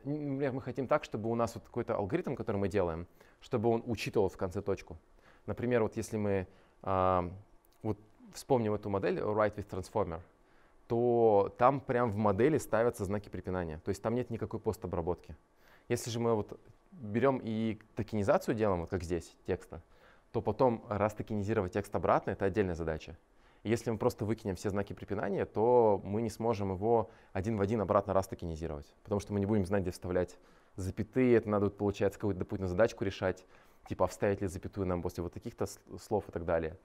Speaker 2: мы хотим так, чтобы у нас вот какой-то алгоритм, который мы делаем, чтобы он учитывал в конце точку. Например, вот если мы а, вот вспомним эту модель Right with Transformer, то там прям в модели ставятся знаки препинания. То есть там нет никакой постобработки. Если же мы вот берем и токенизацию делаем, вот как здесь, текста, то потом раз токенизировать текст обратно, это отдельная задача. Если мы просто выкинем все знаки препинания, то мы не сможем его один в один обратно раз токенизировать, потому что мы не будем знать, где вставлять запятые, это надо, получается, какую-то дополнительную задачку решать, типа, а вставить ли запятую нам после вот таких-то слов и так далее.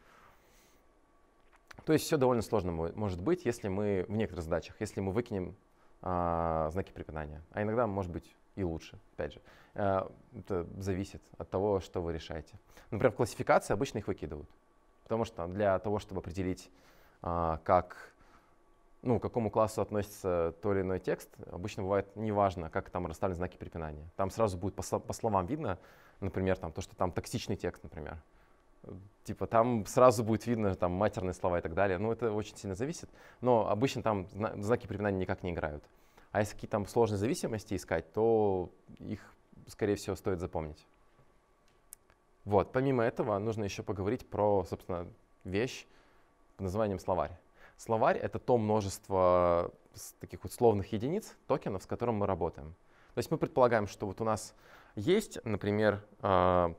Speaker 2: То есть все довольно сложно может быть, если мы в некоторых задачах, если мы выкинем а, знаки препинания. А иногда, может быть, и лучше, опять же. А, это зависит от того, что вы решаете. Например, в классификации обычно их выкидывают. Потому что для того, чтобы определить, а, как, ну, к какому классу относится то или иной текст, обычно бывает неважно, как там расставлены знаки препинания. Там сразу будет по, словам видно, например, там, то, что там токсичный текст, например. Типа там сразу будет видно там матерные слова и так далее. Ну, это очень сильно зависит. Но обычно там знаки препинания никак не играют. А если какие-то там сложные зависимости искать, то их, скорее всего, стоит запомнить. Вот. Помимо этого нужно еще поговорить про, собственно, вещь под названием словарь. Словарь — это то множество э, таких вот словных единиц, токенов, с которым мы работаем. То есть мы предполагаем, что вот у нас есть, например, э,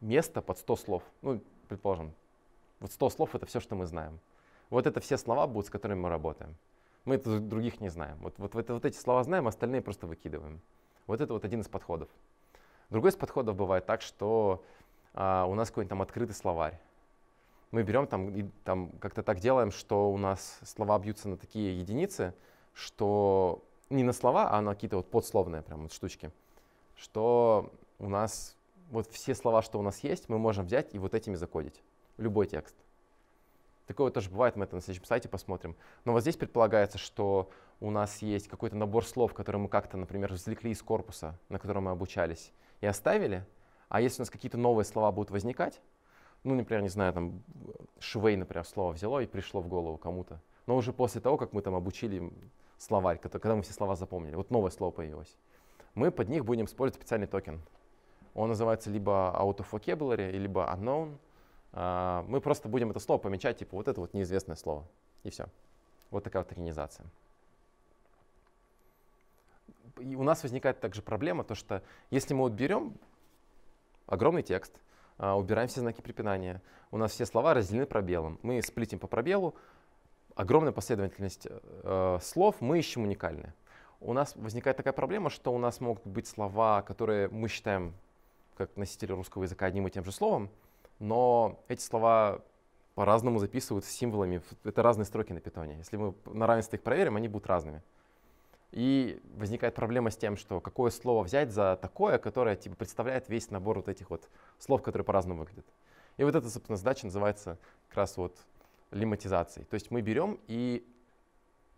Speaker 2: место под 100 слов. Ну, предположим, вот 100 слов — это все, что мы знаем. Вот это все слова будут, с которыми мы работаем. Мы других не знаем. Вот, вот, вот, вот эти слова знаем, остальные просто выкидываем. Вот это вот один из подходов. Другой из подходов бывает так, что а, у нас какой-нибудь там открытый словарь. Мы берем там и там как-то так делаем, что у нас слова бьются на такие единицы, что не на слова, а на какие-то вот подсловные прям вот штучки, что у нас вот все слова, что у нас есть, мы можем взять и вот этими закодить. Любой текст. Такое тоже бывает, мы это на следующем сайте посмотрим. Но вот здесь предполагается, что у нас есть какой-то набор слов, которые мы как-то, например, извлекли из корпуса, на котором мы обучались, и оставили, а если у нас какие-то новые слова будут возникать, ну, например, не знаю, там, швей, например, слово взяло и пришло в голову кому-то, но уже после того, как мы там обучили словарь, когда мы все слова запомнили, вот новое слово появилось, мы под них будем использовать специальный токен. Он называется либо out of vocabulary, либо unknown. А, мы просто будем это слово помечать, типа вот это вот неизвестное слово. И все. Вот такая вот токенизация. И у нас возникает также проблема, то что если мы вот берем огромный текст, а, убираем все знаки препинания, у нас все слова разделены пробелом. Мы сплитим по пробелу, огромная последовательность э, слов, мы ищем уникальные. У нас возникает такая проблема, что у нас могут быть слова, которые мы считаем как носители русского языка одним и тем же словом, но эти слова по-разному записываются символами. Это разные строки на питоне. Если мы на равенство их проверим, они будут разными. И возникает проблема с тем, что какое слово взять за такое, которое типа, представляет весь набор вот этих вот слов, которые по-разному выглядят. И вот эта, собственно, задача называется как раз вот лематизацией. То есть мы берем и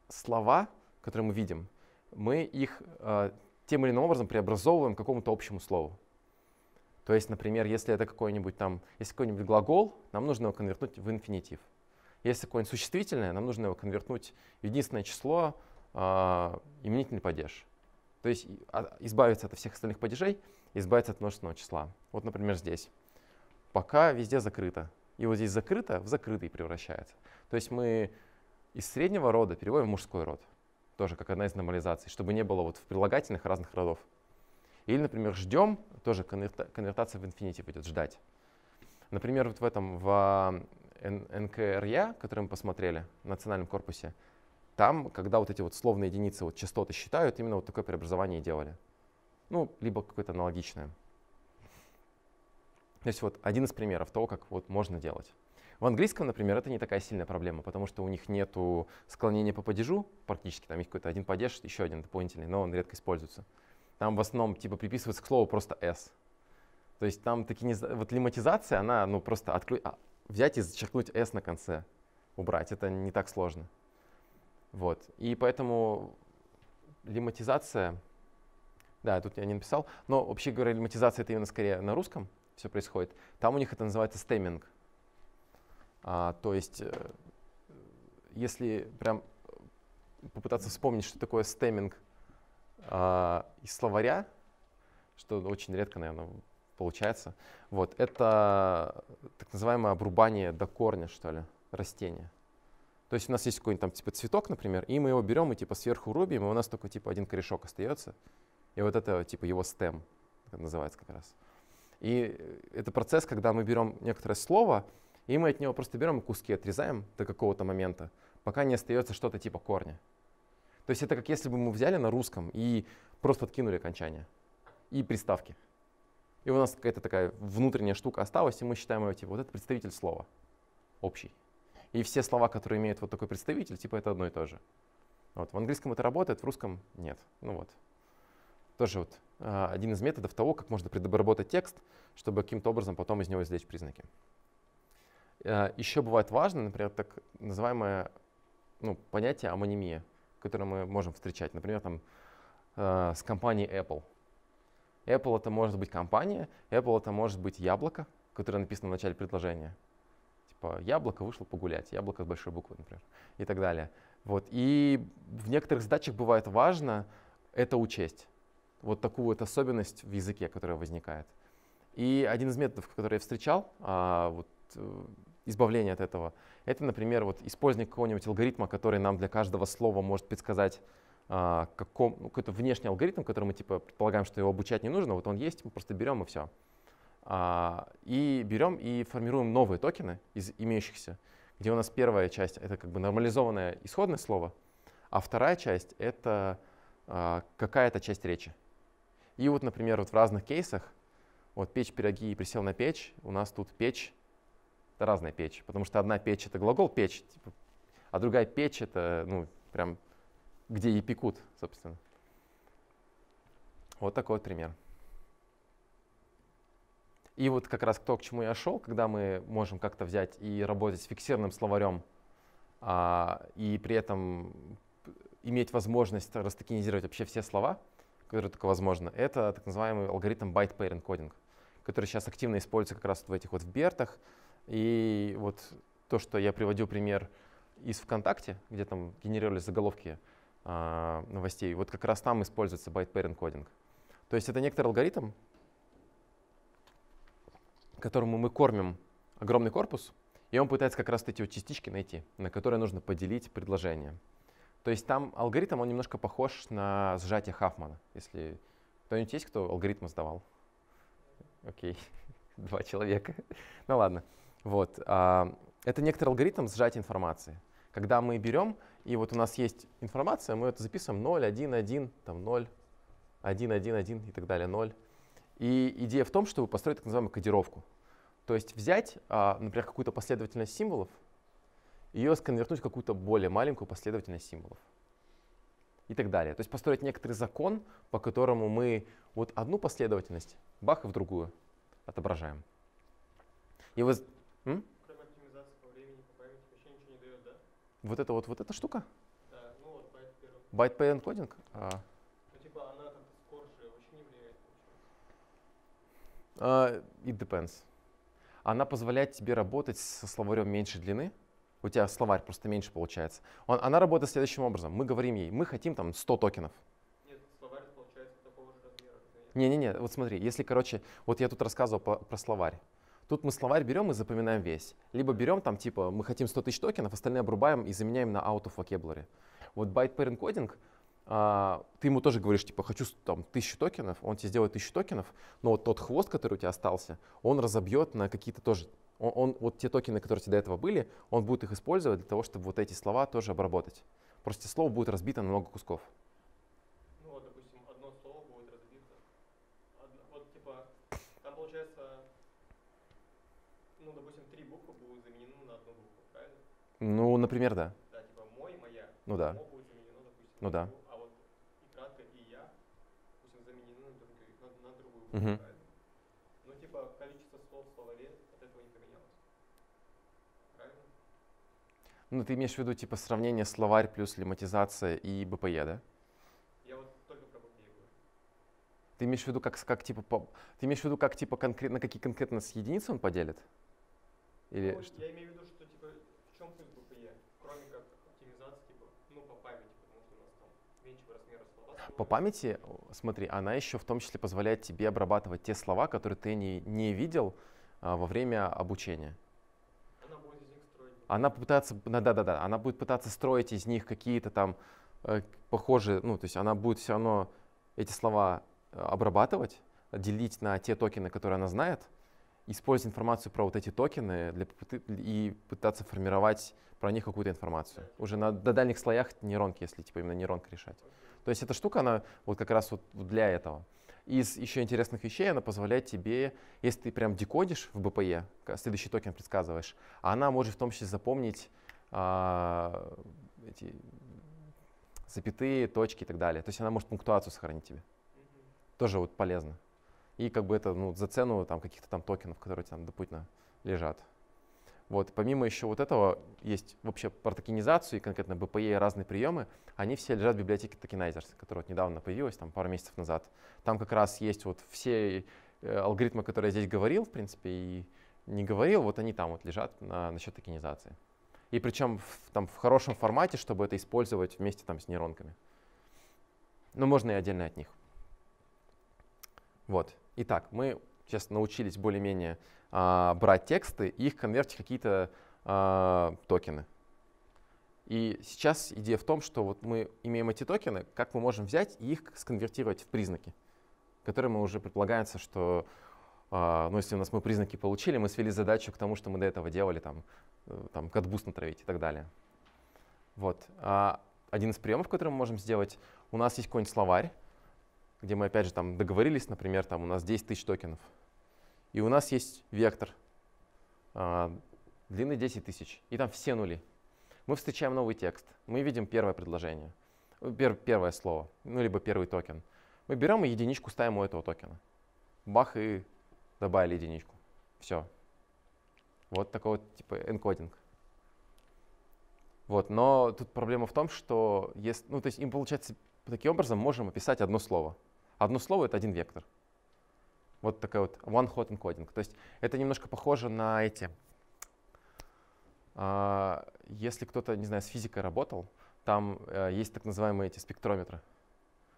Speaker 2: слова, которые мы видим, мы их э, тем или иным образом преобразовываем к какому-то общему слову. То есть, например, если это какой-нибудь там, если какой-нибудь глагол, нам нужно его конвертнуть в инфинитив. Если какое-нибудь существительное, нам нужно его конвертнуть в единственное число, а, именительный падеж. То есть а, избавиться от всех остальных падежей, избавиться от множественного числа. Вот, например, здесь. Пока везде закрыто. И вот здесь закрыто в закрытый превращается. То есть мы из среднего рода переводим в мужской род. Тоже как одна из нормализаций, чтобы не было вот в прилагательных разных родов. Или, например, ждем, тоже конвертация в инфинитив идет, ждать. Например, вот в этом, в а, НКРЯ, который мы посмотрели в национальном корпусе, там, когда вот эти вот словные единицы вот частоты считают, именно вот такое преобразование делали. Ну, либо какое-то аналогичное. То есть вот один из примеров того, как вот можно делать. В английском, например, это не такая сильная проблема, потому что у них нет склонения по падежу практически, там есть какой-то один падеж, еще один дополнительный, но он редко используется. Там в основном типа приписывается к слову просто s. То есть там такие Вот лематизация, она ну просто отклю... А, взять и зачеркнуть s на конце, убрать, это не так сложно. Вот. И поэтому лематизация, да, тут я не написал, но вообще говоря, лематизация это именно скорее на русском все происходит. Там у них это называется стемминг. А, то есть, э, если прям попытаться вспомнить, что такое стемминг а, из словаря, что очень редко, наверное, получается. Вот, это так называемое обрубание до корня, что ли, растения. То есть у нас есть какой-нибудь там типа цветок, например, и мы его берем и типа сверху рубим, и у нас только типа один корешок остается. И вот это типа его стем называется как раз. И э, это процесс, когда мы берем некоторое слово, и мы от него просто берем куски, отрезаем до какого-то момента, пока не остается что-то типа корня. То есть это как если бы мы взяли на русском и просто откинули окончание и приставки. И у нас какая-то такая внутренняя штука осталась, и мы считаем ее типа вот это представитель слова общий и все слова, которые имеют вот такой представитель, типа это одно и то же. Вот. В английском это работает, в русском нет. Ну вот. Тоже вот а, один из методов того, как можно предобработать текст, чтобы каким-то образом потом из него извлечь признаки. А, еще бывает важно, например, так называемое ну, понятие амонимия, которое мы можем встречать. Например, там, а, с компанией Apple. Apple это может быть компания, Apple это может быть яблоко, которое написано в начале предложения типа яблоко вышло погулять, яблоко с большой буквы, например, и так далее. Вот. И в некоторых задачах бывает важно это учесть, вот такую вот особенность в языке, которая возникает. И один из методов, который я встречал, а, вот, э, избавление от этого, это, например, вот использование какого-нибудь алгоритма, который нам для каждого слова может предсказать а, каком, ну, какой-то внешний алгоритм, который мы типа предполагаем, что его обучать не нужно, вот он есть, мы просто берем и все. А, и берем и формируем новые токены из имеющихся, где у нас первая часть — это как бы нормализованное исходное слово, а вторая часть — это а, какая-то часть речи. И вот, например, вот в разных кейсах, вот печь пироги и присел на печь, у нас тут печь — это разная печь, потому что одна печь — это глагол печь, типа, а другая печь — это, ну, прям где и пекут, собственно. Вот такой вот пример. И вот как раз то, к чему я шел, когда мы можем как-то взять и работать с фиксированным словарем, а, и при этом иметь возможность растокенизировать вообще все слова, которые только возможно, это так называемый алгоритм byte pairing coding, который сейчас активно используется как раз вот в этих вот в бертах. И вот то, что я приводил пример из ВКонтакте, где там генерировались заголовки а, новостей, вот как раз там используется byte pairing coding. То есть это некоторый алгоритм, которому мы кормим огромный корпус, и он пытается как раз эти вот частички найти, на которые нужно поделить предложение. То есть там алгоритм, он немножко похож на сжатие Хаффмана. Если кто-нибудь есть, кто алгоритм сдавал? Окей, два человека. ну ладно. Вот. А, это некоторый алгоритм сжатия информации. Когда мы берем, и вот у нас есть информация, мы это записываем 0, 1, 1, там 0, 1, 1, 1 и так далее, 0. И идея в том, чтобы построить так называемую кодировку. То есть взять, а, например, какую-то последовательность символов, ее сконвертнуть в какую-то более маленькую последовательность символов и так далее. То есть построить некоторый закон, по которому мы вот одну последовательность, бах, и в другую отображаем. И вы... М? Вот это вот, вот эта штука? Да, ну вот байт первый. Байт-пейн-кодинг? Uh, it depends. Она позволяет тебе работать со словарем меньшей длины. У тебя словарь просто меньше получается. Он, она работает следующим образом. Мы говорим ей, мы хотим там 100 токенов.
Speaker 1: Нет, словарь получается такого размера.
Speaker 2: Не-не-не, вот смотри, если, короче, вот я тут рассказывал по, про словарь. Тут мы словарь берем и запоминаем весь. Либо берем там, типа, мы хотим 100 тысяч токенов, остальные обрубаем и заменяем на out of vocabulary. Вот byte Pair Encoding. А, ты ему тоже говоришь, типа, хочу там тысячу токенов, он тебе сделает тысячу токенов, но вот тот хвост, который у тебя остался, он разобьет на какие-то тоже он, он, вот те токены, которые у тебя до этого были, он будет их использовать для того, чтобы вот эти слова тоже обработать. Просто слово будет разбито на много кусков.
Speaker 1: Ну вот, допустим, одно слово будет разбито. Одно, вот типа, там получается, ну, допустим, три буквы будут заменены на одну букву, правильно?
Speaker 2: Ну, например, да.
Speaker 1: Да, типа мой, моя. Ну да. Мо будет заменено, допустим, ну да. Букву. Угу. Ну, типа, количество слов в словаре от этого не поменялось. Правильно?
Speaker 2: Ну, ты имеешь в виду, типа, сравнение словарь плюс лематизация и БПЕ, да?
Speaker 1: Я вот только про БПЕ говорю.
Speaker 2: Ты имеешь в виду, как, как типа, по, ты имеешь в виду, как, типа, конкретно, какие конкретно с единицы он поделит? Или ну,
Speaker 1: что? Я имею в виду, что
Speaker 2: по памяти, смотри, она еще в том числе позволяет тебе обрабатывать те слова, которые ты не, не видел а, во время обучения. Она будет из них строить. Она попытается, да-да-да, она будет пытаться строить из них какие-то там э, похожие, ну, то есть она будет все равно эти слова э, обрабатывать, делить на те токены, которые она знает, использовать информацию про вот эти токены для, и пытаться формировать про них какую-то информацию. Уже на, на дальних слоях нейронки, если типа именно нейронка решать. То есть эта штука, она вот как раз вот для этого. Из еще интересных вещей она позволяет тебе, если ты прям декодишь в БПЕ, следующий токен предсказываешь, она может в том числе запомнить а, эти запятые, точки и так далее. То есть она может пунктуацию сохранить тебе. Тоже вот полезно. И как бы это ну, за цену там, каких-то там токенов, которые там допутно лежат. Вот, помимо еще вот этого, есть вообще про токенизацию и конкретно BPE и разные приемы. Они все лежат в библиотеке Tokenizers, которая вот недавно появилась, там пару месяцев назад. Там как раз есть вот все э, алгоритмы, которые я здесь говорил, в принципе, и не говорил, вот они там вот лежат на, насчет токенизации. И причем в, там, в хорошем формате, чтобы это использовать вместе там, с нейронками. Но ну, можно и отдельно от них. Вот. Итак, мы сейчас научились более-менее а, брать тексты и их конвертить в какие-то а, токены. И сейчас идея в том, что вот мы имеем эти токены, как мы можем взять и их сконвертировать в признаки, которые мы уже предполагается, что а, ну, если у нас мы признаки получили, мы свели задачу к тому, что мы до этого делали, там, э, там кадбус натравить и так далее. Вот. А один из приемов, который мы можем сделать, у нас есть какой-нибудь словарь, где мы опять же там договорились, например, там у нас 10 тысяч токенов, и у нас есть вектор а, длины 10 тысяч, и там все нули. Мы встречаем новый текст, мы видим первое предложение, э, пер, первое слово, ну либо первый токен. Мы берем и единичку ставим у этого токена. Бах и добавили единичку. Все. Вот такой вот типа энкодинг. Вот, но тут проблема в том, что есть, ну, то есть им получается таким образом можем описать одно слово. Одно слово — это один вектор. Вот такая вот one-hot encoding. То есть это немножко похоже на эти... А, если кто-то, не знаю, с физикой работал, там э, есть так называемые эти спектрометры.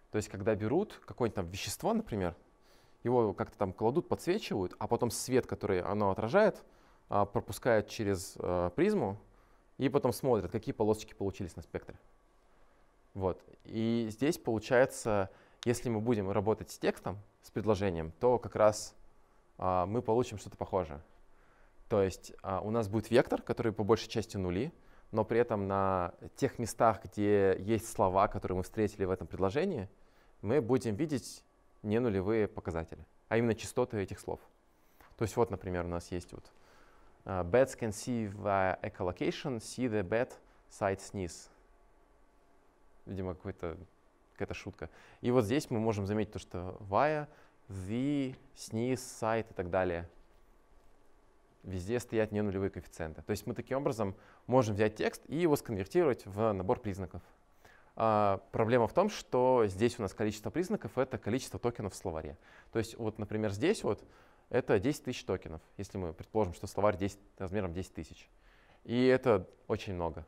Speaker 2: То есть когда берут какое-нибудь там вещество, например, его как-то там кладут, подсвечивают, а потом свет, который оно отражает, а, пропускает через э, призму, и потом смотрят, какие полосочки получились на спектре. Вот. И здесь получается если мы будем работать с текстом, с предложением, то как раз а, мы получим что-то похожее. То есть а, у нас будет вектор, который по большей части нули, но при этом на тех местах, где есть слова, которые мы встретили в этом предложении, мы будем видеть не нулевые показатели, а именно частоты этих слов. То есть вот, например, у нас есть вот uh, а, bats can see via echolocation, see the bat, side sneeze. Видимо, какой-то какая-то шутка. И вот здесь мы можем заметить то, что via, the, sneeze, сайт и так далее. Везде стоят не нулевые коэффициенты. То есть мы таким образом можем взять текст и его сконвертировать в набор признаков. А, проблема в том, что здесь у нас количество признаков — это количество токенов в словаре. То есть вот, например, здесь вот это 10 тысяч токенов, если мы предположим, что словарь 10, размером 10 тысяч. И это очень много.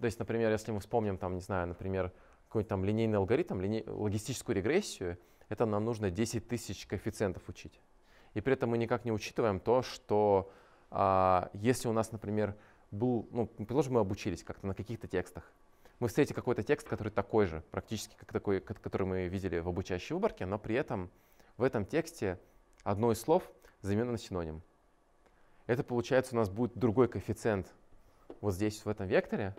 Speaker 2: То есть, например, если мы вспомним, там, не знаю, например, какой-нибудь там линейный алгоритм, линей, логистическую регрессию, это нам нужно 10 тысяч коэффициентов учить. И при этом мы никак не учитываем то, что а, если у нас, например, был, ну, предположим, мы обучились как-то на каких-то текстах, мы встретим какой-то текст, который такой же практически, как такой, который мы видели в обучающей выборке, но при этом в этом тексте одно из слов заменено на синоним. Это получается у нас будет другой коэффициент вот здесь, в этом векторе,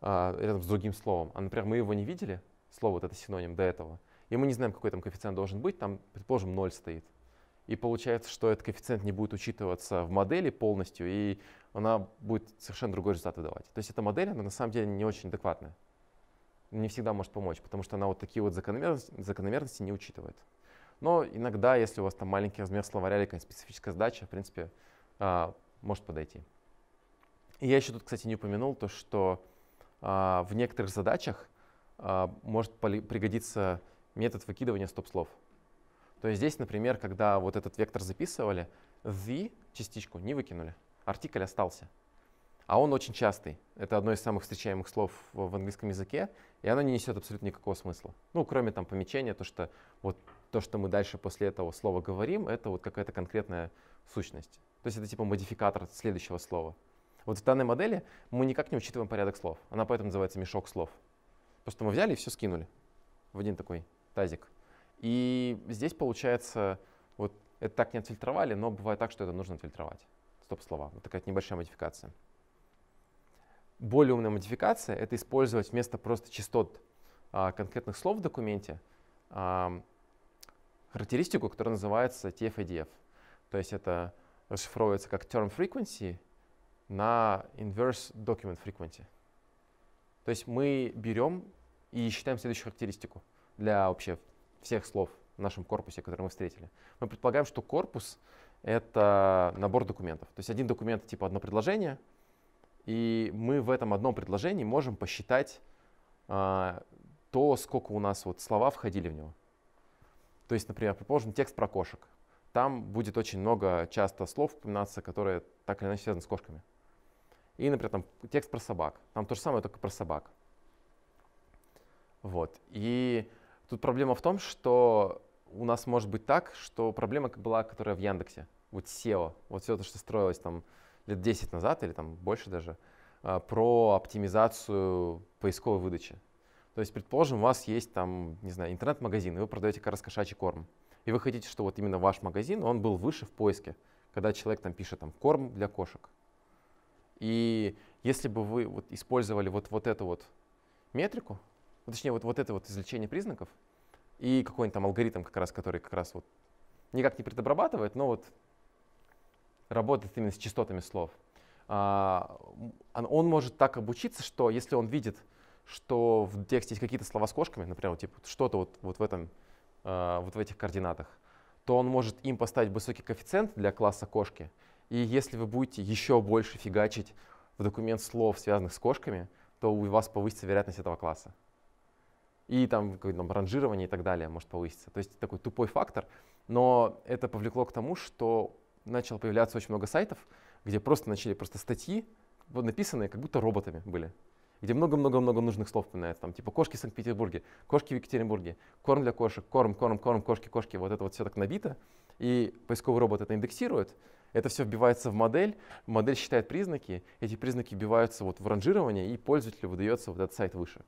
Speaker 2: а, рядом с другим словом. А, например, мы его не видели, слово вот это синоним до этого, и мы не знаем, какой там коэффициент должен быть, там, предположим, 0 стоит. И получается, что этот коэффициент не будет учитываться в модели полностью, и она будет совершенно другой результат выдавать. То есть эта модель, она на самом деле не очень адекватная. Не всегда может помочь, потому что она вот такие вот закономерности, закономерности не учитывает. Но иногда, если у вас там маленький размер словаря или какая-то специфическая задача, в принципе, а, может подойти. И я еще тут, кстати, не упомянул то, что а, в некоторых задачах а, может пригодиться метод выкидывания стоп-слов. То есть здесь, например, когда вот этот вектор записывали, the частичку не выкинули, артикль остался. А он очень частый. Это одно из самых встречаемых слов в английском языке, и оно не несет абсолютно никакого смысла. Ну, кроме там помечения, то, что вот то, что мы дальше после этого слова говорим, это вот какая-то конкретная сущность. То есть это типа модификатор следующего слова. Вот в данной модели мы никак не учитываем порядок слов. Она поэтому называется мешок слов. Просто мы взяли и все скинули в один такой тазик. И здесь получается, вот это так не отфильтровали, но бывает так, что это нужно отфильтровать. Стоп-слова. Вот такая небольшая модификация. Более умная модификация — это использовать вместо просто частот а, конкретных слов в документе а, характеристику, которая называется TF-IDF. То есть это расшифровывается как term frequency — на inverse document frequency. То есть мы берем и считаем следующую характеристику для вообще всех слов в нашем корпусе, который мы встретили. Мы предполагаем, что корпус — это набор документов. То есть один документ типа одно предложение, и мы в этом одном предложении можем посчитать э, то, сколько у нас вот слова входили в него. То есть, например, предположим, текст про кошек. Там будет очень много часто слов упоминаться, которые так или иначе связаны с кошками. И, например, там текст про собак. Там то же самое, только про собак. Вот. И тут проблема в том, что у нас может быть так, что проблема была, которая в Яндексе. Вот SEO, вот все то, что строилось там лет 10 назад или там больше даже, а, про оптимизацию поисковой выдачи. То есть, предположим, у вас есть там, не знаю, интернет-магазин, и вы продаете как раз кошачий корм. И вы хотите, чтобы вот именно ваш магазин, он был выше в поиске, когда человек там пишет там корм для кошек и если бы вы вот использовали вот, вот эту вот метрику, ну, точнее вот, вот это вот извлечение признаков и какой-нибудь там алгоритм, как раз, который как раз вот никак не предобрабатывает, но вот работает именно с частотами слов, а, он может так обучиться, что если он видит, что в тексте есть какие-то слова с кошками, например, типа что-то вот, вот в этом, а, вот в этих координатах, то он может им поставить высокий коэффициент для класса кошки, и если вы будете еще больше фигачить в документ слов, связанных с кошками, то у вас повысится вероятность этого класса. И там, там ранжирование и так далее может повыситься. То есть такой тупой фактор. Но это повлекло к тому, что начало появляться очень много сайтов, где просто начали просто статьи, вот, написанные как будто роботами были где много-много-много нужных слов упоминается, там, типа кошки в Санкт-Петербурге, кошки в Екатеринбурге, корм для кошек, корм, корм, корм, кошки, кошки, вот это вот все так набито, и поисковый робот это индексирует, это все вбивается в модель, модель считает признаки, эти признаки вбиваются вот в ранжирование, и пользователю выдается вот этот сайт выше.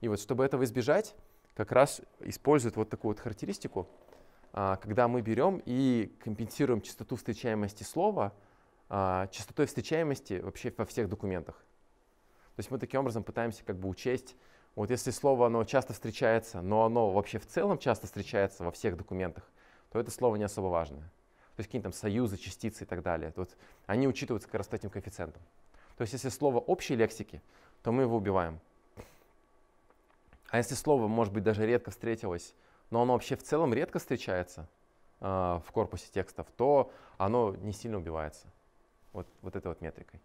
Speaker 2: И вот чтобы этого избежать, как раз используют вот такую вот характеристику, а, когда мы берем и компенсируем частоту встречаемости слова а, частотой встречаемости вообще во всех документах. То есть мы таким образом пытаемся как бы учесть, вот если слово оно часто встречается, но оно вообще в целом часто встречается во всех документах, то это слово не особо важное то есть какие-то там союзы, частицы и так далее, вот, они учитываются как раз этим коэффициентом. То есть если слово общей лексики, то мы его убиваем. А если слово, может быть, даже редко встретилось, но оно вообще в целом редко встречается э, в корпусе текстов, то оно не сильно убивается вот, вот этой вот метрикой.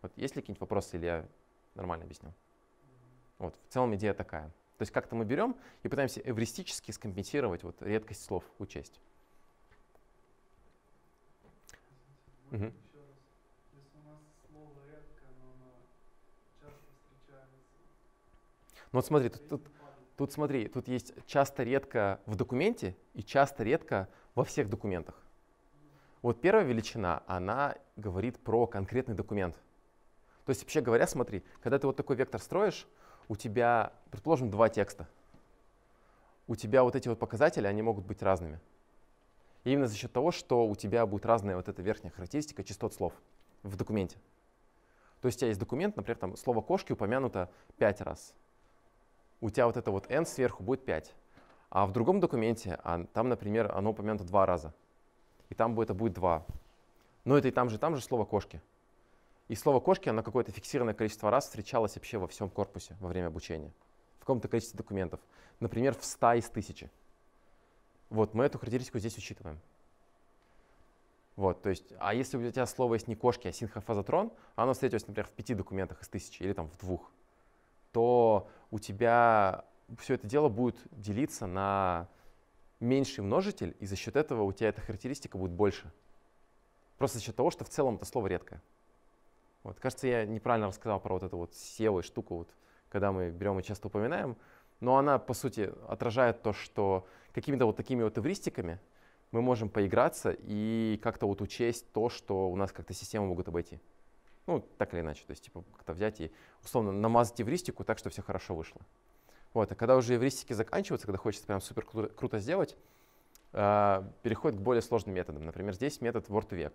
Speaker 2: Вот есть ли какие-нибудь вопросы, или я нормально объяснил? Вот, в целом идея такая. То есть как-то мы берем и пытаемся эвристически скомпенсировать вот редкость слов, учесть. Еще раз. Если у нас слово редко, но оно часто встречается. Ну вот смотри, тут, тут, тут смотри, тут есть часто редко в документе и часто редко во всех документах. Вот первая величина, она говорит про конкретный документ. То есть вообще говоря, смотри, когда ты вот такой вектор строишь, у тебя, предположим, два текста. У тебя вот эти вот показатели, они могут быть разными. И именно за счет того, что у тебя будет разная вот эта верхняя характеристика частот слов в документе. То есть у тебя есть документ, например, там слово «кошки» упомянуто 5 раз. У тебя вот это вот n сверху будет 5. А в другом документе, а там, например, оно упомянуто 2 раза. И там будет, это будет 2. Но это и там же, там же слово «кошки». И слово «кошки» оно какое-то фиксированное количество раз встречалось вообще во всем корпусе во время обучения. В каком-то количестве документов. Например, в 100 из 1000. Вот мы эту характеристику здесь учитываем. Вот, то есть, а если у тебя слово есть не кошки, а синхрофазотрон, а оно встретилось, например, в пяти документах из тысячи или там в двух, то у тебя все это дело будет делиться на меньший множитель, и за счет этого у тебя эта характеристика будет больше. Просто за счет того, что в целом это слово редкое. Вот, кажется, я неправильно рассказал про вот эту вот SEO штуку, вот, когда мы берем и часто упоминаем но она, по сути, отражает то, что какими-то вот такими вот эвристиками мы можем поиграться и как-то вот учесть то, что у нас как-то системы могут обойти. Ну, так или иначе, то есть, типа, как-то взять и, условно, намазать эвристику так, что все хорошо вышло. Вот, а когда уже эвристики заканчиваются, когда хочется прям супер круто, сделать, э, переходит к более сложным методам. Например, здесь метод word vec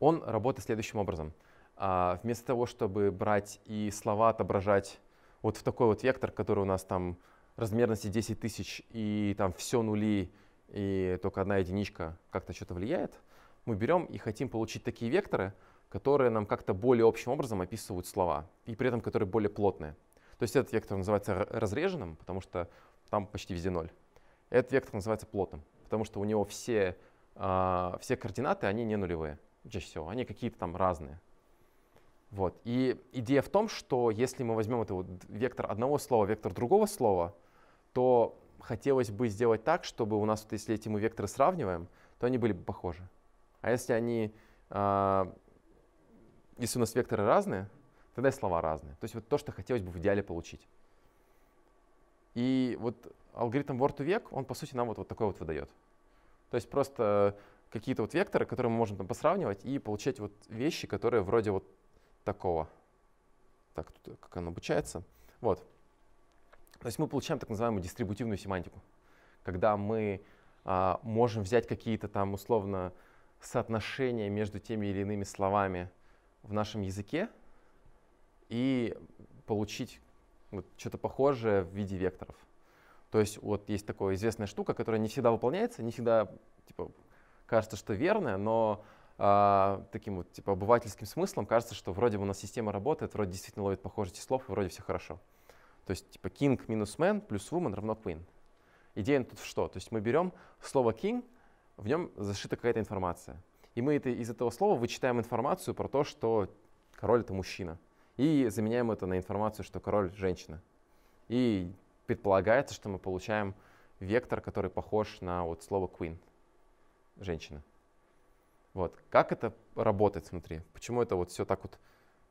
Speaker 2: Он работает следующим образом. Э, вместо того, чтобы брать и слова отображать вот в такой вот вектор, который у нас там размерности 10 тысяч и там все нули, и только одна единичка как-то что-то влияет, мы берем и хотим получить такие векторы, которые нам как-то более общим образом описывают слова, и при этом которые более плотные. То есть этот вектор называется разреженным, потому что там почти везде ноль. Этот вектор называется плотным, потому что у него все, э, все координаты, они не нулевые чаще всего, они какие-то там разные. Вот. И идея в том, что если мы возьмем это вот вектор одного слова, вектор другого слова, то хотелось бы сделать так, чтобы у нас, вот, если эти мы векторы сравниваем, то они были бы похожи. А если они, э, если у нас векторы разные, тогда и слова разные. То есть вот то, что хотелось бы в идеале получить. И вот алгоритм word to vec, он по сути нам вот, вот такой вот выдает. То есть просто какие-то вот векторы, которые мы можем там посравнивать и получать вот вещи, которые вроде вот такого. Так, тут, как оно обучается. Вот. То есть мы получаем так называемую дистрибутивную семантику, когда мы а, можем взять какие-то там условно соотношения между теми или иными словами в нашем языке и получить вот что-то похожее в виде векторов. То есть вот есть такая известная штука, которая не всегда выполняется, не всегда типа, кажется, что верная, но а, таким вот типа обывательским смыслом кажется, что вроде бы у нас система работает, вроде действительно ловит похожие слов, и вроде все хорошо. То есть типа king минус man плюс woman равно queen. Идея тут что? То есть мы берем слово king, в нем зашита какая-то информация. И мы это, из этого слова вычитаем информацию про то, что король это мужчина. И заменяем это на информацию, что король женщина. И предполагается, что мы получаем вектор, который похож на вот слово queen, женщина. Вот. Как это работает смотри. Почему это вот все так вот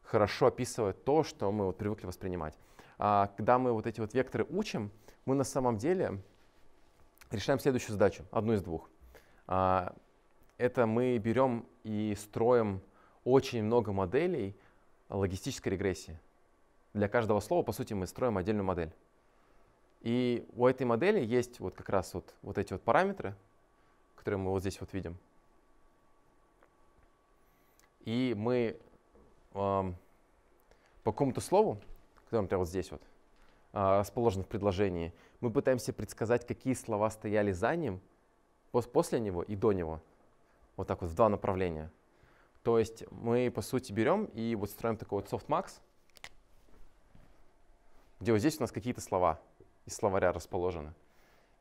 Speaker 2: хорошо описывает то, что мы вот привыкли воспринимать? А когда мы вот эти вот векторы учим, мы на самом деле решаем следующую задачу, одну из двух. А, это мы берем и строим очень много моделей логистической регрессии. Для каждого слова, по сути, мы строим отдельную модель. И у этой модели есть вот как раз вот, вот эти вот параметры, которые мы вот здесь вот видим – и мы э, по какому-то слову, которое, например, вот здесь вот, э, расположено в предложении, мы пытаемся предсказать, какие слова стояли за ним, после него и до него. Вот так вот в два направления. То есть мы, по сути, берем и вот строим такой вот softmax, где вот здесь у нас какие-то слова из словаря расположены.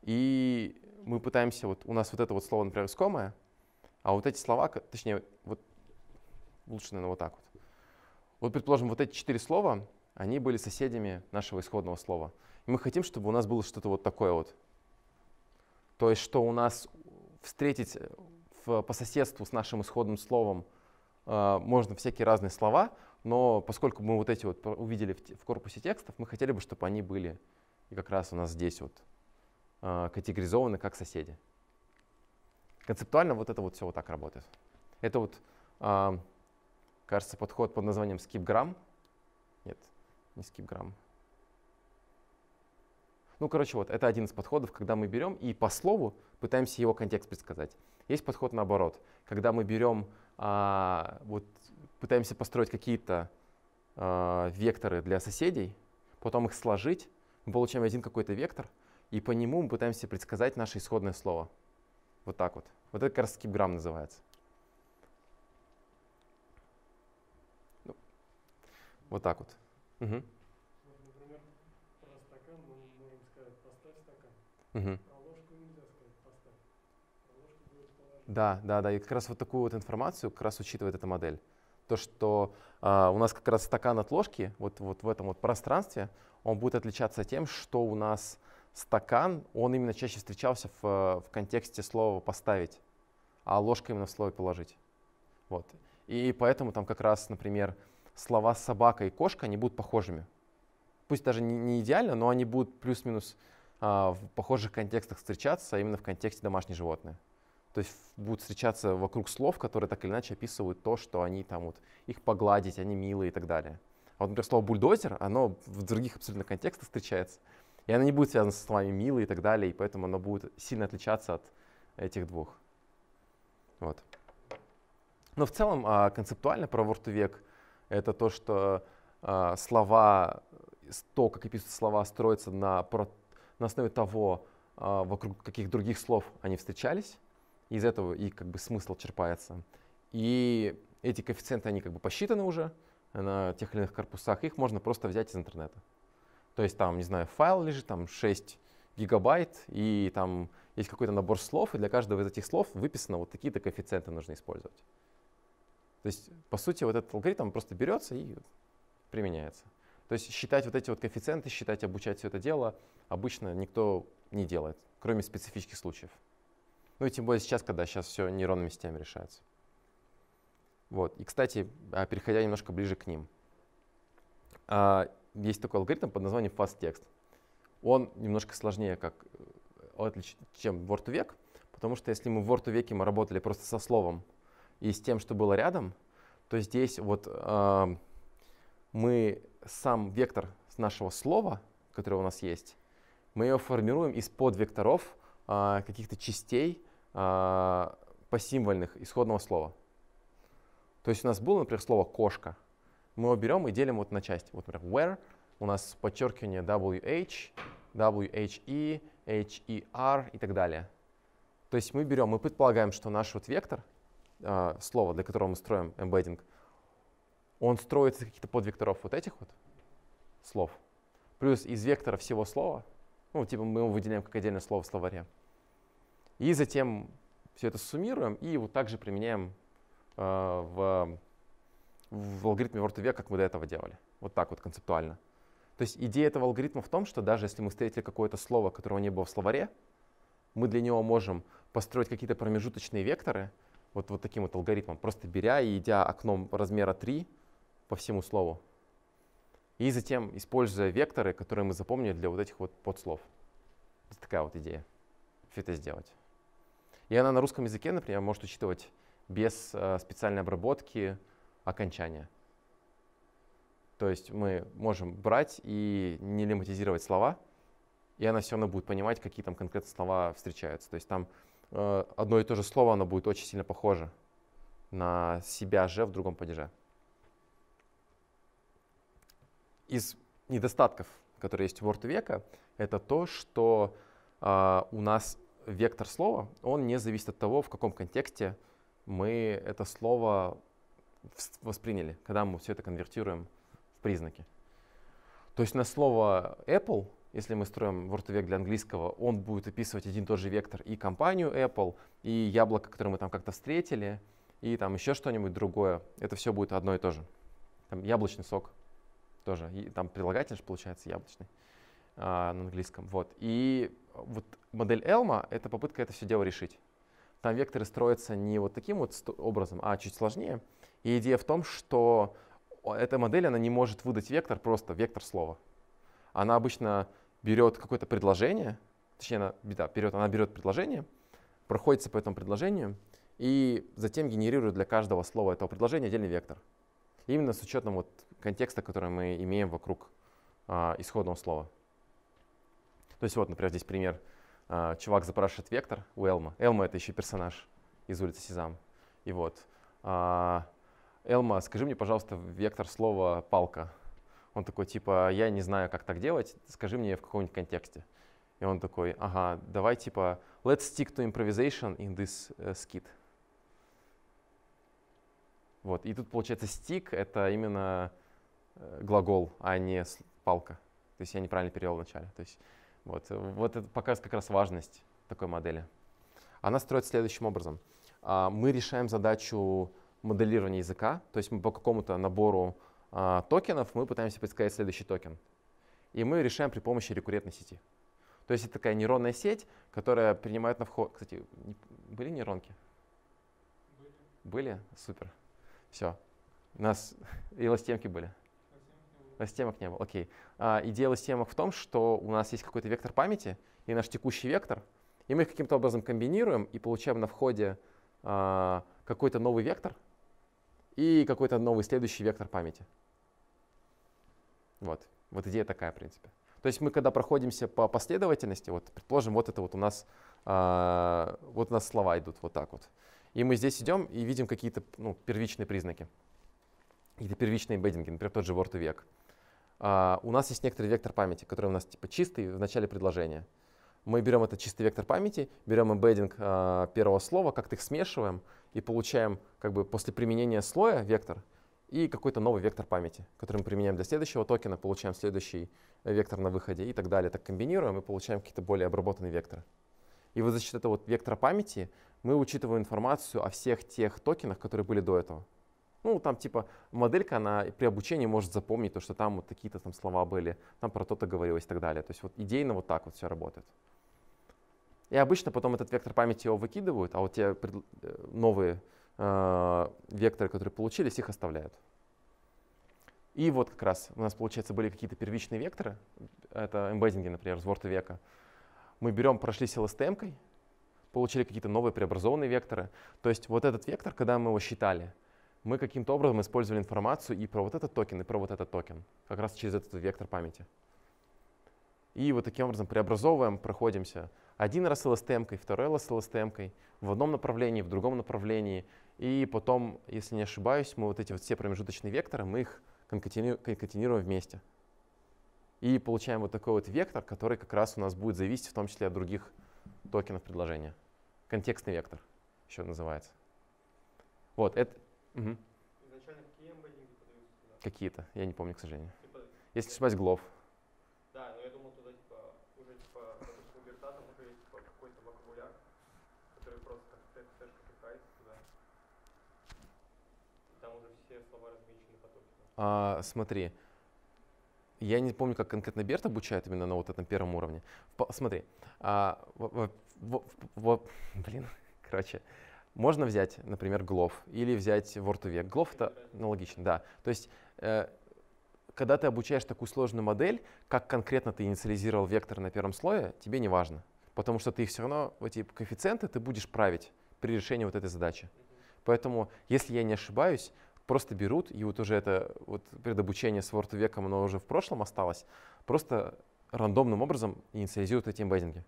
Speaker 2: И мы пытаемся, вот у нас вот это вот слово, например, искомое, а вот эти слова, точнее, вот лучше, наверное, вот так вот. Вот, предположим, вот эти четыре слова, они были соседями нашего исходного слова. И мы хотим, чтобы у нас было что-то вот такое вот. То есть, что у нас встретить э, в, по соседству с нашим исходным словом э, можно всякие разные слова, но поскольку мы вот эти вот увидели в, в корпусе текстов, мы хотели бы, чтобы они были и как раз у нас здесь вот э, категоризованы как соседи. Концептуально вот это вот все вот так работает. Это вот э, кажется, подход под названием Skipgram Нет, не Skipgram Ну, короче, вот, это один из подходов, когда мы берем и по слову пытаемся его контекст предсказать. Есть подход наоборот, когда мы берем, а, вот, пытаемся построить какие-то а, векторы для соседей, потом их сложить, мы получаем один какой-то вектор, и по нему мы пытаемся предсказать наше исходное слово. Вот так вот. Вот это как раз скипграмм называется. Вот так вот. Угу.
Speaker 1: например, про стакан мы можем сказать «поставь
Speaker 2: стакан». Угу. Да, да, да. И как раз вот такую вот информацию как раз учитывает эта модель. То, что э, у нас как раз стакан от ложки, вот, вот в этом вот пространстве, он будет отличаться тем, что у нас стакан, он именно чаще встречался в, в контексте слова «поставить», а ложка именно в слове «положить». Вот. И поэтому там как раз, например, слова собака и кошка, они будут похожими. Пусть даже не, не идеально, но они будут плюс-минус а, в похожих контекстах встречаться, а именно в контексте домашние животные. То есть будут встречаться вокруг слов, которые так или иначе описывают то, что они там вот, их погладить, они милые и так далее. А вот, например, слово бульдозер, оно в других абсолютно контекстах встречается. И оно не будет связано со словами милые и так далее, и поэтому оно будет сильно отличаться от этих двух. Вот. Но в целом а, концептуально про word 2 это то, что э, слова, то, как описываются слова, строятся на, на основе того, э, вокруг каких других слов они встречались, из этого и как бы смысл черпается. И эти коэффициенты, они как бы посчитаны уже на тех или иных корпусах, их можно просто взять из интернета. То есть там, не знаю, файл лежит, там 6 гигабайт, и там есть какой-то набор слов, и для каждого из этих слов выписано вот такие-то коэффициенты нужно использовать. То есть, по сути, вот этот алгоритм просто берется и применяется. То есть считать вот эти вот коэффициенты, считать, обучать все это дело обычно никто не делает, кроме специфических случаев. Ну и тем более сейчас, когда сейчас все нейронными сетями решается. Вот. И, кстати, а, переходя немножко ближе к ним, а, есть такой алгоритм под названием FastText. Он немножко сложнее, как, э, чем Word2Vec, потому что если мы в Word2Vec мы работали просто со словом и с тем, что было рядом, то здесь вот э, мы сам вектор нашего слова, которое у нас есть, мы его формируем из подвекторов э, каких-то частей э, посимвольных исходного слова. То есть у нас было, например, слово «кошка». Мы его берем и делим вот на части. Вот, например, where у нас подчеркивание WH, WHE, HER и так далее. То есть мы берем, мы предполагаем, что наш вот вектор а, слова, для которого мы строим эмбеддинг, он строится какие-то под векторов вот этих вот слов, плюс из вектора всего слова, ну, типа мы его выделяем как отдельное слово в словаре, и затем все это суммируем и вот также применяем э, в, в алгоритме Word2V, как мы до этого делали. Вот так вот концептуально. То есть идея этого алгоритма в том, что даже если мы встретили какое-то слово, которого не было в словаре, мы для него можем построить какие-то промежуточные векторы, вот, вот таким вот алгоритмом, просто беря и идя окном размера 3 по всему слову. И затем используя векторы, которые мы запомнили для вот этих вот подслов. Это такая вот идея. Все это сделать. И она на русском языке, например, может учитывать без э, специальной обработки окончания. То есть мы можем брать и не лематизировать слова, и она все равно будет понимать, какие там конкретно слова встречаются. То есть там Э, одно и то же слово, оно будет очень сильно похоже на себя же в другом падеже. Из недостатков, которые есть в word века, это то, что э, у нас вектор слова, он не зависит от того, в каком контексте мы это слово восприняли, когда мы все это конвертируем в признаки. То есть на слово Apple если мы строим word век для английского, он будет описывать один и тот же вектор и компанию Apple, и яблоко, которое мы там как-то встретили, и там еще что-нибудь другое. Это все будет одно и то же. Там яблочный сок тоже. И там прилагатель же получается яблочный а, на английском. Вот. И вот модель Элма — это попытка это все дело решить. Там векторы строятся не вот таким вот образом, а чуть сложнее. И идея в том, что эта модель, она не может выдать вектор, просто вектор слова. Она обычно берет какое-то предложение, точнее, она, да, берет, она берет предложение, проходится по этому предложению и затем генерирует для каждого слова этого предложения отдельный вектор. Именно с учетом вот контекста, который мы имеем вокруг а, исходного слова. То есть вот, например, здесь пример. А, чувак запрашивает вектор у Элма. Элма — это еще персонаж из улицы Сезам. И вот. А, Элма, скажи мне, пожалуйста, вектор слова «палка». Он такой, типа, я не знаю, как так делать, скажи мне в каком-нибудь контексте. И он такой, ага, давай, типа, let's stick to improvisation in this uh, skit. Вот, и тут получается stick — это именно э, глагол, а не палка. То есть я неправильно перевел вначале. То есть вот, вот это показывает как раз важность такой модели. Она строится следующим образом. А, мы решаем задачу моделирования языка, то есть мы по какому-то набору а, токенов мы пытаемся подсказать следующий токен. И мы решаем при помощи рекуррентной сети. То есть это такая нейронная сеть, которая принимает на вход. Кстати, были нейронки? Были. Были? Супер. Все. У нас и эластемки были. Эластемок не было. Окей. А, идея эластемок в том, что у нас есть какой-то вектор памяти и наш текущий вектор, и мы их каким-то образом комбинируем и получаем на входе а, какой-то новый вектор, и какой-то новый следующий вектор памяти. Вот. Вот идея такая, в принципе. То есть мы, когда проходимся по последовательности, вот, предположим, вот это вот у нас, э, вот у нас слова идут вот так вот. И мы здесь идем и видим какие-то ну, первичные признаки, какие-то первичные бэддинги, например, тот же word век. Э, у нас есть некоторый вектор памяти, который у нас типа чистый в начале предложения. Мы берем этот чистый вектор памяти, берем эмбеддинг э, а, первого слова, как-то их смешиваем, и получаем как бы после применения слоя вектор и какой-то новый вектор памяти, который мы применяем для следующего токена, получаем следующий вектор на выходе и так далее. Так комбинируем и получаем какие-то более обработанные векторы. И вот за счет этого вот вектора памяти мы учитываем информацию о всех тех токенах, которые были до этого. Ну, там типа моделька, она при обучении может запомнить то, что там вот такие-то там слова были, там про то-то говорилось и так далее. То есть вот идейно вот так вот все работает. И обычно потом этот вектор памяти его выкидывают, а вот те э, новые э, векторы, которые получились, их оставляют. И вот как раз у нас, получается, были какие-то первичные векторы, это эмбеддинги, например, с ворта века. Мы берем, прошлись lstm получили какие-то новые преобразованные векторы. То есть вот этот вектор, когда мы его считали, мы каким-то образом использовали информацию и про вот этот токен, и про вот этот токен, как раз через этот вектор памяти. И вот таким образом преобразовываем, проходимся один раз LSTM-кой, второй раз LSTM-кой, в одном направлении, в другом направлении. И потом, если не ошибаюсь, мы вот эти вот все промежуточные векторы, мы их конкатенируем вместе. И получаем вот такой вот вектор, который как раз у нас будет зависеть в том числе от других токенов предложения. Контекстный вектор еще называется. Вот, это... Угу. Изначально какие эмбеддинги подаются? Какие-то, я не помню, к сожалению. Типа... Если не ошибаюсь, глов. А, смотри, я не помню, как конкретно Берт обучает именно на вот этом первом уровне. Смотри, а, в, в, в, блин, короче, можно взять, например, Glove или взять Word to Vec. Glove это аналогично, да. То есть, э, когда ты обучаешь такую сложную модель, как конкретно ты инициализировал вектор на первом слое, тебе не важно. Потому что ты все равно, эти коэффициенты ты будешь править при решении вот этой задачи. Поэтому, если я не ошибаюсь, просто берут, и вот уже это вот предобучение с Word веком, оно уже в прошлом осталось, просто рандомным образом инициализируют эти эмбеддинги.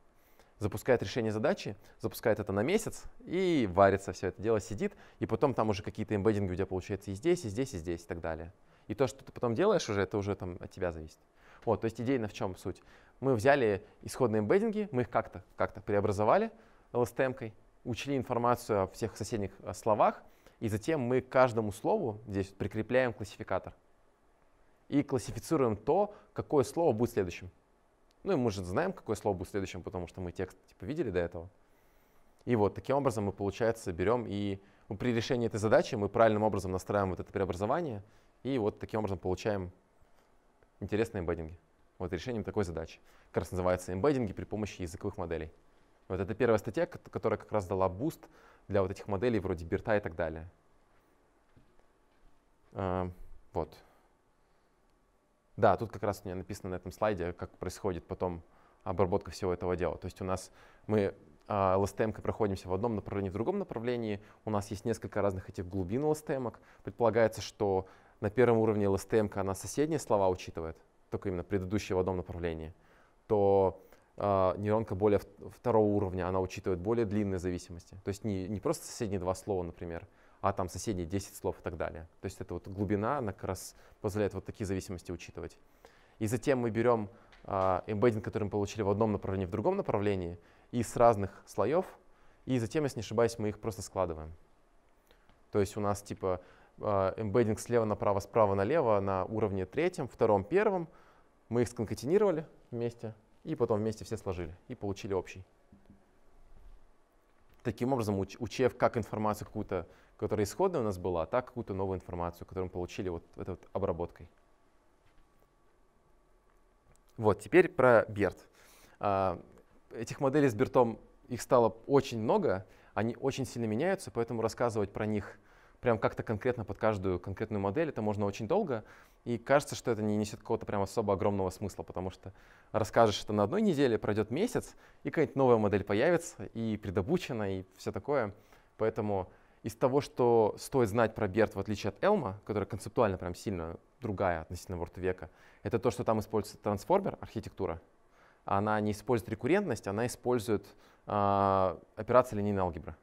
Speaker 2: Запускает решение задачи, запускает это на месяц, и варится все это дело, сидит, и потом там уже какие-то эмбеддинги у тебя получаются и здесь, и здесь, и здесь, и так далее. И то, что ты потом делаешь уже, это уже там от тебя зависит. Вот, то есть идейно в чем суть? Мы взяли исходные эмбеддинги, мы их как-то как преобразовали LSTM-кой, учли информацию о всех соседних э, словах, и затем мы к каждому слову здесь прикрепляем классификатор. И классифицируем то, какое слово будет следующим. Ну и мы же знаем, какое слово будет следующим, потому что мы текст типа видели до этого. И вот таким образом мы, получается, берем и ну, при решении этой задачи мы правильным образом настраиваем вот это преобразование, и вот таким образом получаем интересные эмбеддинги. Вот решением такой задачи. Как раз называется эмбеддинги при помощи языковых моделей. Вот это первая статья, которая как раз дала буст для вот этих моделей вроде Берта и так далее. Эм, вот. Да, тут как раз у меня написано на этом слайде, как происходит потом обработка всего этого дела. То есть у нас мы LSTM а, проходимся в одном направлении, в другом направлении. У нас есть несколько разных этих глубин LSTM. -ок. Предполагается, что на первом уровне LSTM она соседние слова учитывает, только именно предыдущие в одном направлении, то а, нейронка более второго уровня, она учитывает более длинные зависимости. То есть не, не просто соседние два слова, например, а там соседние 10 слов и так далее. То есть это вот глубина, она как раз позволяет вот такие зависимости учитывать. И затем мы берем а, эмбеддинг, который мы получили в одном направлении, в другом направлении, из разных слоев, и затем, если не ошибаюсь, мы их просто складываем. То есть у нас типа а, эмбеддинг слева направо, справа налево на уровне третьем, втором, первом. Мы их сконкатинировали вместе, и потом вместе все сложили и получили общий. Таким образом, уч, учев как информацию какую-то, которая исходная у нас была, так какую-то новую информацию, которую мы получили вот этой вот обработкой. Вот, теперь про Берт. А, этих моделей с Бертом, их стало очень много, они очень сильно меняются, поэтому рассказывать про них прям как-то конкретно под каждую конкретную модель, это можно очень долго. И кажется, что это не несет какого-то прям особо огромного смысла, потому что расскажешь это на одной неделе, пройдет месяц, и какая-нибудь новая модель появится, и предобучена, и все такое. Поэтому из того, что стоит знать про BERT, в отличие от Элма, которая концептуально прям сильно другая относительно World века, это то, что там используется трансформер, архитектура. Она не использует рекуррентность, она использует э, операции линейной алгебры.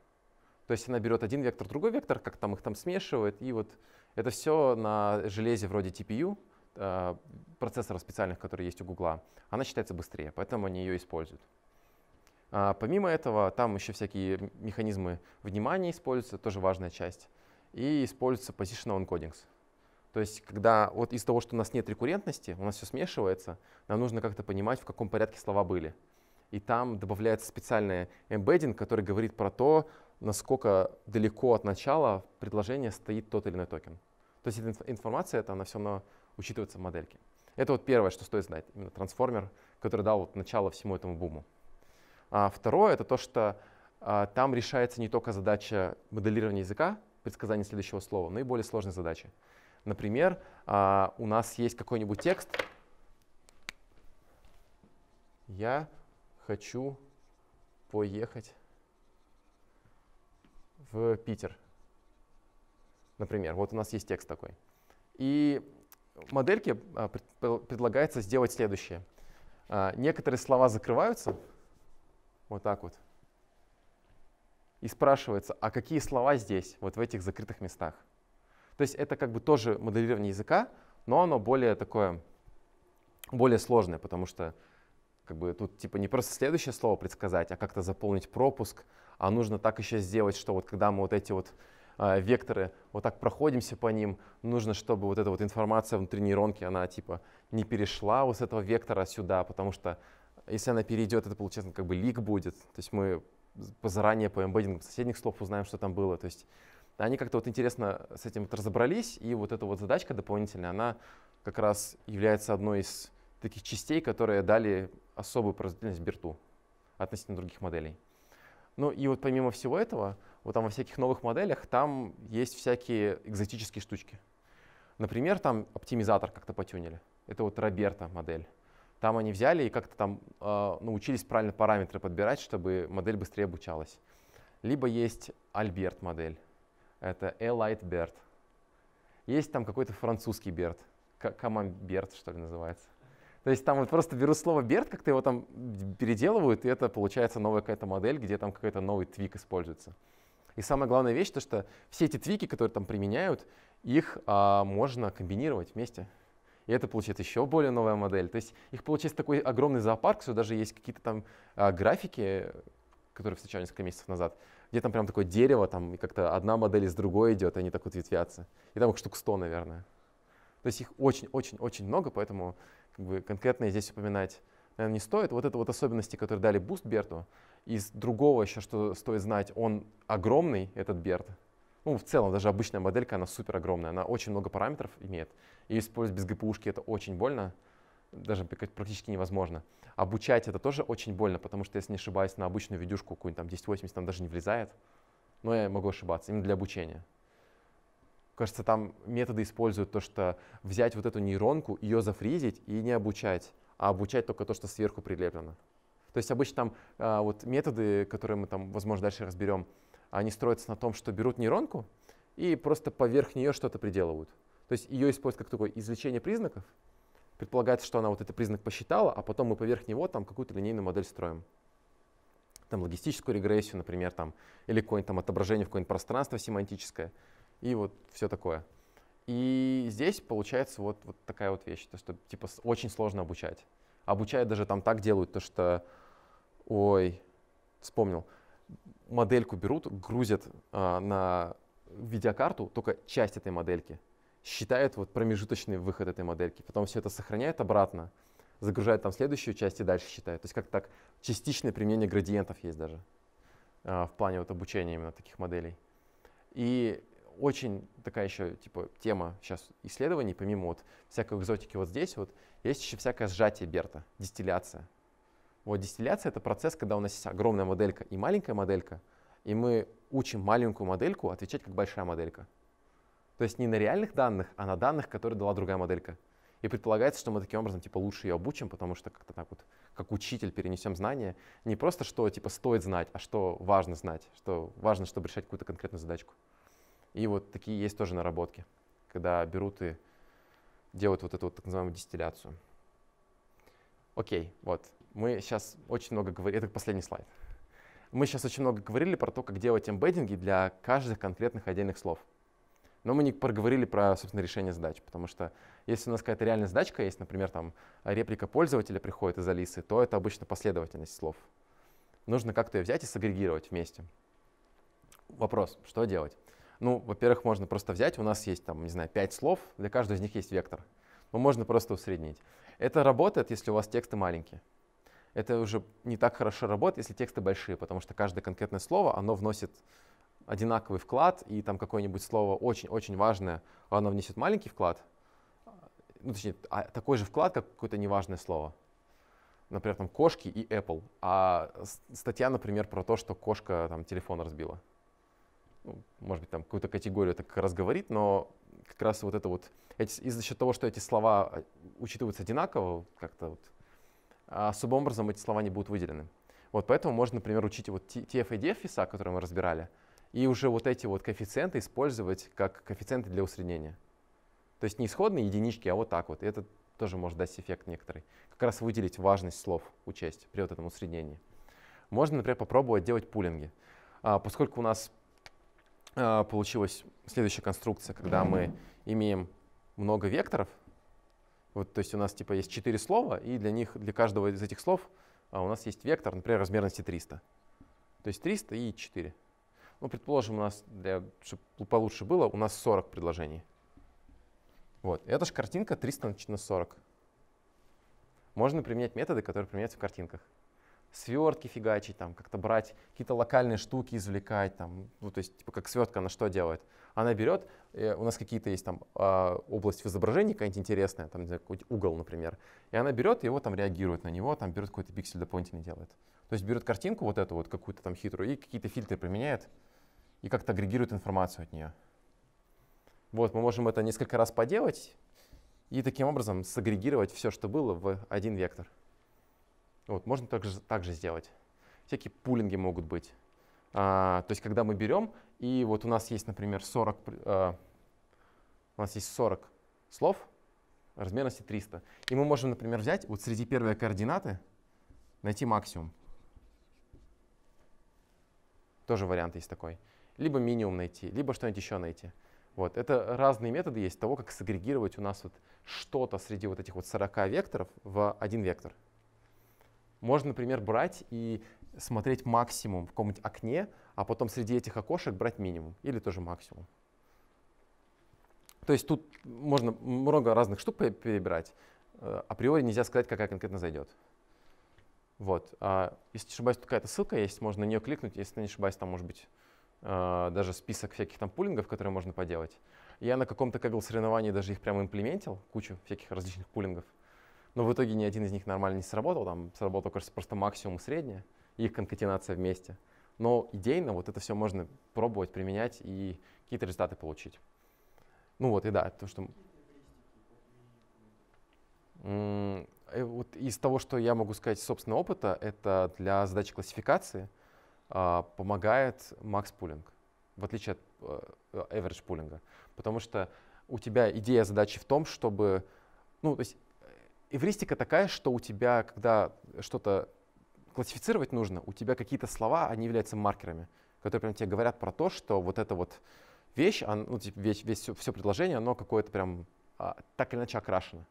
Speaker 2: То есть она берет один вектор, другой вектор, как там их там смешивает, и вот это все на железе вроде TPU, э, процессоров специальных, которые есть у Гугла. Она считается быстрее, поэтому они ее используют. А, помимо этого, там еще всякие механизмы внимания используются, тоже важная часть. И используется positional encodings. То есть, когда вот из того, что у нас нет рекуррентности, у нас все смешивается, нам нужно как-то понимать, в каком порядке слова были. И там добавляется специальный эмбеддинг, который говорит про то, насколько далеко от начала предложения стоит тот или иной токен. То есть эта информация, это, она все равно учитывается в модельке. Это вот первое, что стоит знать, именно трансформер, который дал вот начало всему этому буму. А второе — это то, что а, там решается не только задача моделирования языка, предсказания следующего слова, но и более сложные задачи. Например, а, у нас есть какой-нибудь текст. Я хочу поехать в Питер, например. Вот у нас есть текст такой. И модельке а, предлагается сделать следующее. А, некоторые слова закрываются вот так вот. И спрашивается, а какие слова здесь, вот в этих закрытых местах? То есть это как бы тоже моделирование языка, но оно более такое, более сложное, потому что как бы тут типа не просто следующее слово предсказать, а как-то заполнить пропуск, а нужно так еще сделать, что вот когда мы вот эти вот а, векторы, вот так проходимся по ним, нужно, чтобы вот эта вот информация внутри нейронки, она типа не перешла вот с этого вектора сюда, потому что если она перейдет, это получается как бы лик будет, то есть мы заранее по эмбеддингу соседних слов узнаем, что там было, то есть они как-то вот интересно с этим вот разобрались, и вот эта вот задачка дополнительная, она как раз является одной из таких частей, которые дали особую производительность Берту относительно других моделей. Ну и вот помимо всего этого, вот там во всяких новых моделях, там есть всякие экзотические штучки. Например, там оптимизатор как-то потюнили. Это вот Роберта модель. Там они взяли и как-то там э, научились правильно параметры подбирать, чтобы модель быстрее обучалась. Либо есть Альберт модель. Это Elite Берт. Есть там какой-то французский Берт. Камамберт, что ли, называется. То есть там вот просто берут слово Берт, как-то его там переделывают, и это получается новая какая-то модель, где там какой-то новый твик используется. И самая главная вещь, то что все эти твики, которые там применяют, их а, можно комбинировать вместе. И это получается еще более новая модель. То есть их получается такой огромный зоопарк, что даже есть какие-то там а, графики, которые встречали несколько месяцев назад, где там прям такое дерево, там и как-то одна модель из другой идет, и они так вот ветвятся. И там их штук 100, наверное. То есть их очень-очень-очень много, поэтому как бы, конкретно здесь упоминать, наверное, не стоит. Вот это вот особенности, которые дали буст Берту. Из другого еще, что стоит знать, он огромный, этот Берт. Ну, в целом, даже обычная моделька, она супер огромная, она очень много параметров имеет. И использовать без ГПУшки это очень больно, даже практически невозможно. Обучать это тоже очень больно, потому что, если не ошибаюсь, на обычную видюшку какую-нибудь там 1080 там даже не влезает. Но я могу ошибаться, именно для обучения кажется, там методы используют то, что взять вот эту нейронку, ее зафризить и не обучать, а обучать только то, что сверху прилеплено. То есть обычно там а, вот методы, которые мы там, возможно, дальше разберем, они строятся на том, что берут нейронку и просто поверх нее что-то приделывают. То есть ее используют как такое извлечение признаков. Предполагается, что она вот этот признак посчитала, а потом мы поверх него там какую-то линейную модель строим там, логистическую регрессию, например, там, или какое-нибудь там отображение в какое-нибудь пространство семантическое и вот все такое. И здесь получается вот, вот такая вот вещь, то что типа очень сложно обучать. Обучают даже там так делают, то что, ой, вспомнил, модельку берут, грузят а, на видеокарту только часть этой модельки, считают вот промежуточный выход этой модельки, потом все это сохраняет обратно, загружает там следующую часть и дальше считает. То есть как так частичное применение градиентов есть даже а, в плане вот обучения именно таких моделей. И очень такая еще типа тема сейчас исследований, помимо вот всякой экзотики вот здесь, вот есть еще всякое сжатие Берта, дистилляция. Вот дистилляция — это процесс, когда у нас есть огромная моделька и маленькая моделька, и мы учим маленькую модельку отвечать как большая моделька. То есть не на реальных данных, а на данных, которые дала другая моделька. И предполагается, что мы таким образом типа лучше ее обучим, потому что как-то так вот, как учитель перенесем знания. Не просто, что типа стоит знать, а что важно знать, что важно, чтобы решать какую-то конкретную задачку. И вот такие есть тоже наработки, когда берут и делают вот эту вот так называемую дистилляцию. Окей, вот. Мы сейчас очень много говорили, это последний слайд. Мы сейчас очень много говорили про то, как делать эмбеддинги для каждых конкретных отдельных слов. Но мы не проговорили про, собственно, решение задач, потому что если у нас какая-то реальная задачка есть, например, там реплика пользователя приходит из Алисы, то это обычно последовательность слов. Нужно как-то ее взять и сагрегировать вместе. Вопрос, что делать? Ну, во-первых, можно просто взять, у нас есть там, не знаю, 5 слов, для каждого из них есть вектор. Но ну, можно просто усреднить. Это работает, если у вас тексты маленькие. Это уже не так хорошо работает, если тексты большие, потому что каждое конкретное слово, оно вносит одинаковый вклад, и там какое-нибудь слово очень-очень важное, оно внесет маленький вклад, ну, точнее, а, такой же вклад, как какое-то неважное слово. Например, там кошки и Apple. А статья, например, про то, что кошка там телефон разбила ну, может быть, там какую-то категорию так разговорит, но как раз вот это вот, эти, из-за счет того, что эти слова э, учитываются одинаково, как-то вот, а особым образом эти слова не будут выделены. Вот поэтому можно, например, учить вот TF и DF веса, которые мы разбирали, и уже вот эти вот коэффициенты использовать как коэффициенты для усреднения. То есть не исходные единички, а вот так вот. И это тоже может дать эффект некоторый. Как раз выделить важность слов, учесть при вот этом усреднении. Можно, например, попробовать делать пулинги. А, поскольку у нас а, получилась следующая конструкция, когда мы имеем много векторов. Вот, то есть у нас типа есть четыре слова, и для них, для каждого из этих слов а, у нас есть вектор, например, размерности 300. То есть 300 и 4. Ну, предположим, у нас, для, чтобы получше было, у нас 40 предложений. Вот, это же картинка 300 на 40. Можно применять методы, которые применяются в картинках свертки фигачить, там как-то брать какие-то локальные штуки, извлекать, там, ну, то есть типа как свертка, она что делает? Она берет, э, у нас какие-то есть там а, область в изображении какая-нибудь интересная, там какой-нибудь угол, например, и она берет его, там реагирует на него, там берет какой-то пиксель дополнительный делает. То есть берет картинку вот эту вот какую-то там хитрую и какие-то фильтры применяет и как-то агрегирует информацию от нее. Вот, мы можем это несколько раз поделать и таким образом сагрегировать все, что было в один вектор. Вот, можно также, также сделать. Всякие пулинги могут быть. А, то есть когда мы берем, и вот у нас есть, например, 40, а, у нас есть 40 слов размерности 300. И мы можем, например, взять вот среди первой координаты, найти максимум. Тоже вариант есть такой. Либо минимум найти, либо что-нибудь еще найти. Вот. Это разные методы есть того, как сагрегировать у нас вот что-то среди вот этих вот 40 векторов в один вектор. Можно, например, брать и смотреть максимум в каком-нибудь окне, а потом среди этих окошек брать минимум или тоже максимум. То есть тут можно много разных штук перебирать. Э, априори нельзя сказать, какая конкретно зайдет. Вот. А если не ошибаюсь, какая-то ссылка есть, можно на нее кликнуть. Если не ошибаюсь, там может быть э, даже список всяких там пулингов, которые можно поделать. Я на каком-то Kaggle соревновании даже их прямо имплементил, кучу всяких различных пулингов. Но в итоге ни один из них нормально не сработал, там сработал, кажется, просто максимум и среднее, их конкатенация вместе. Но идейно вот это все можно пробовать, применять и какие-то результаты получить. Ну вот, и да, то, что... Э, вот из того, что я могу сказать собственного опыта, это для задачи классификации а, помогает макс пулинг, в отличие от э, э, average пулинга. Потому что у тебя идея задачи в том, чтобы... Ну, то есть эвристика такая, что у тебя, когда что-то классифицировать нужно, у тебя какие-то слова, они являются маркерами, которые прям тебе говорят про то, что вот эта вот вещь, он, ну, типа весь, весь, все, все предложение, оно какое-то прям а, так или иначе окрашено.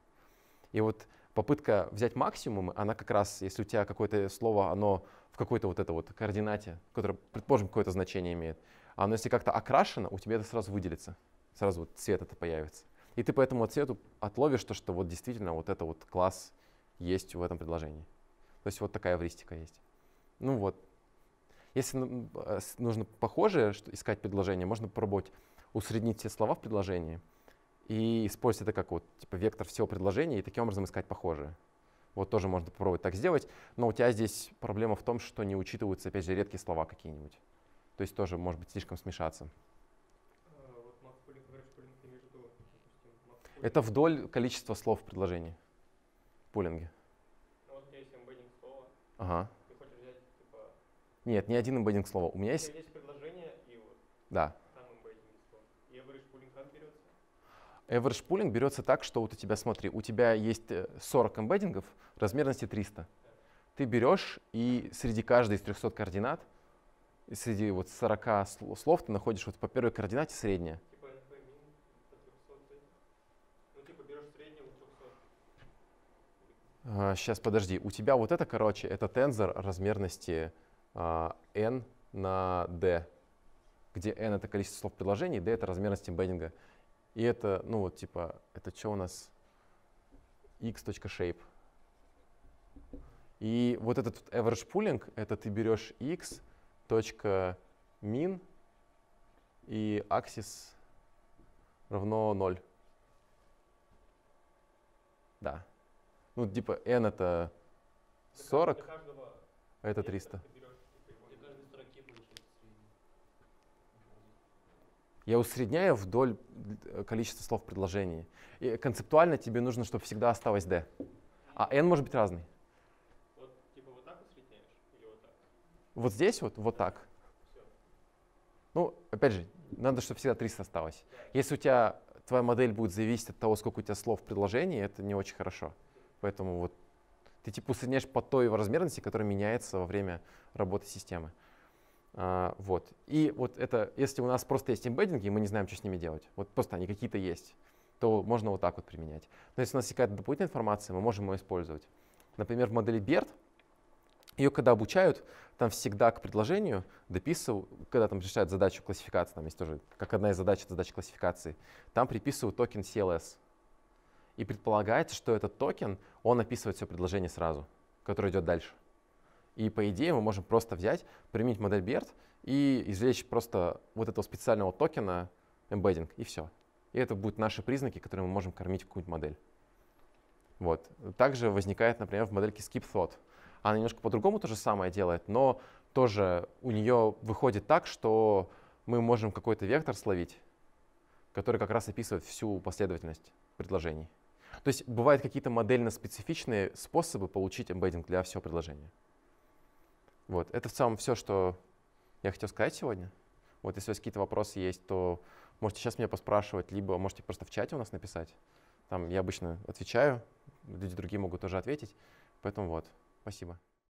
Speaker 2: И вот попытка взять максимумы, она как раз, если у тебя какое-то слово, оно в какой-то вот это вот координате, которое, предположим, какое-то значение имеет, оно если как-то окрашено, у тебя это сразу выделится, сразу вот цвет это появится. И ты по этому цвету отловишь то, что вот действительно вот это вот класс есть в этом предложении. То есть вот такая эвристика есть. Ну вот. Если а, нужно похожее искать предложение, можно попробовать усреднить все слова в предложении и использовать это как вот типа вектор всего предложения и таким образом искать похожее. Вот тоже можно попробовать так сделать, но у тебя здесь проблема в том, что не учитываются, опять же, редкие слова какие-нибудь. То есть тоже может быть слишком смешаться. Это вдоль количества слов в предложении. Пулинги. Ну, вот у тебя есть эмбеддинг слова. Ага.
Speaker 1: Ты хочешь взять, типа...
Speaker 2: Нет, не один эмбеддинг слова. У меня есть...
Speaker 1: есть предложение и вот... Да. Там эмбеддинг слова. И average пулинг как берется?
Speaker 2: Average пулинг берется так, что вот у тебя, смотри, у тебя есть 40 э, эмбеддингов размерности 300. Ты берешь и среди каждой из 300 координат, среди вот 40 слов ты находишь вот по первой координате среднее. Сейчас, а, подожди, у тебя вот это, короче, это тензор размерности а, n на d, где n — это количество слов предложений, d — это размерность эмбеддинга. И это, ну вот, типа, это что у нас? x.shape. И вот этот average pooling — это ты берешь x.min и axis равно 0. Да. Ну, типа, n это 40, а это 300. Я усредняю вдоль э, количества слов в предложении. И концептуально тебе нужно, чтобы всегда осталось d. А n может быть разный. Вот,
Speaker 1: типа, вот так усредняешь или вот так?
Speaker 2: Вот здесь вот, вот так. Все. Ну, опять же, надо, чтобы всегда 300 осталось. Да. Если у тебя твоя модель будет зависеть от того, сколько у тебя слов в предложении, это не очень хорошо. Поэтому вот ты типа соединяешь по той его размерности, которая меняется во время работы системы. А, вот. И вот это, если у нас просто есть эмбеддинги, и мы не знаем, что с ними делать, вот просто они какие-то есть, то можно вот так вот применять. Но если у нас есть какая-то дополнительная информация, мы можем ее использовать. Например, в модели BERT, ее когда обучают, там всегда к предложению дописывают, когда там решают задачу классификации, там есть тоже, как одна из задач, это задача классификации, там приписывают токен CLS — и предполагается, что этот токен, он описывает все предложение сразу, которое идет дальше. И по идее мы можем просто взять, применить модель BERT и извлечь просто вот этого специального токена embedding, и все. И это будут наши признаки, которые мы можем кормить какую-нибудь модель. Вот. Также возникает, например, в модельке SkipThought, Она немножко по-другому то же самое делает, но тоже у нее выходит так, что мы можем какой-то вектор словить, который как раз описывает всю последовательность предложений. То есть бывают какие-то модельно-специфичные способы получить эмбеддинг для всего предложения. Вот. Это в целом все, что я хотел сказать сегодня. Вот, если у вас какие-то вопросы есть, то можете сейчас меня поспрашивать, либо можете просто в чате у нас написать. Там я обычно отвечаю, люди другие могут тоже ответить. Поэтому вот, спасибо.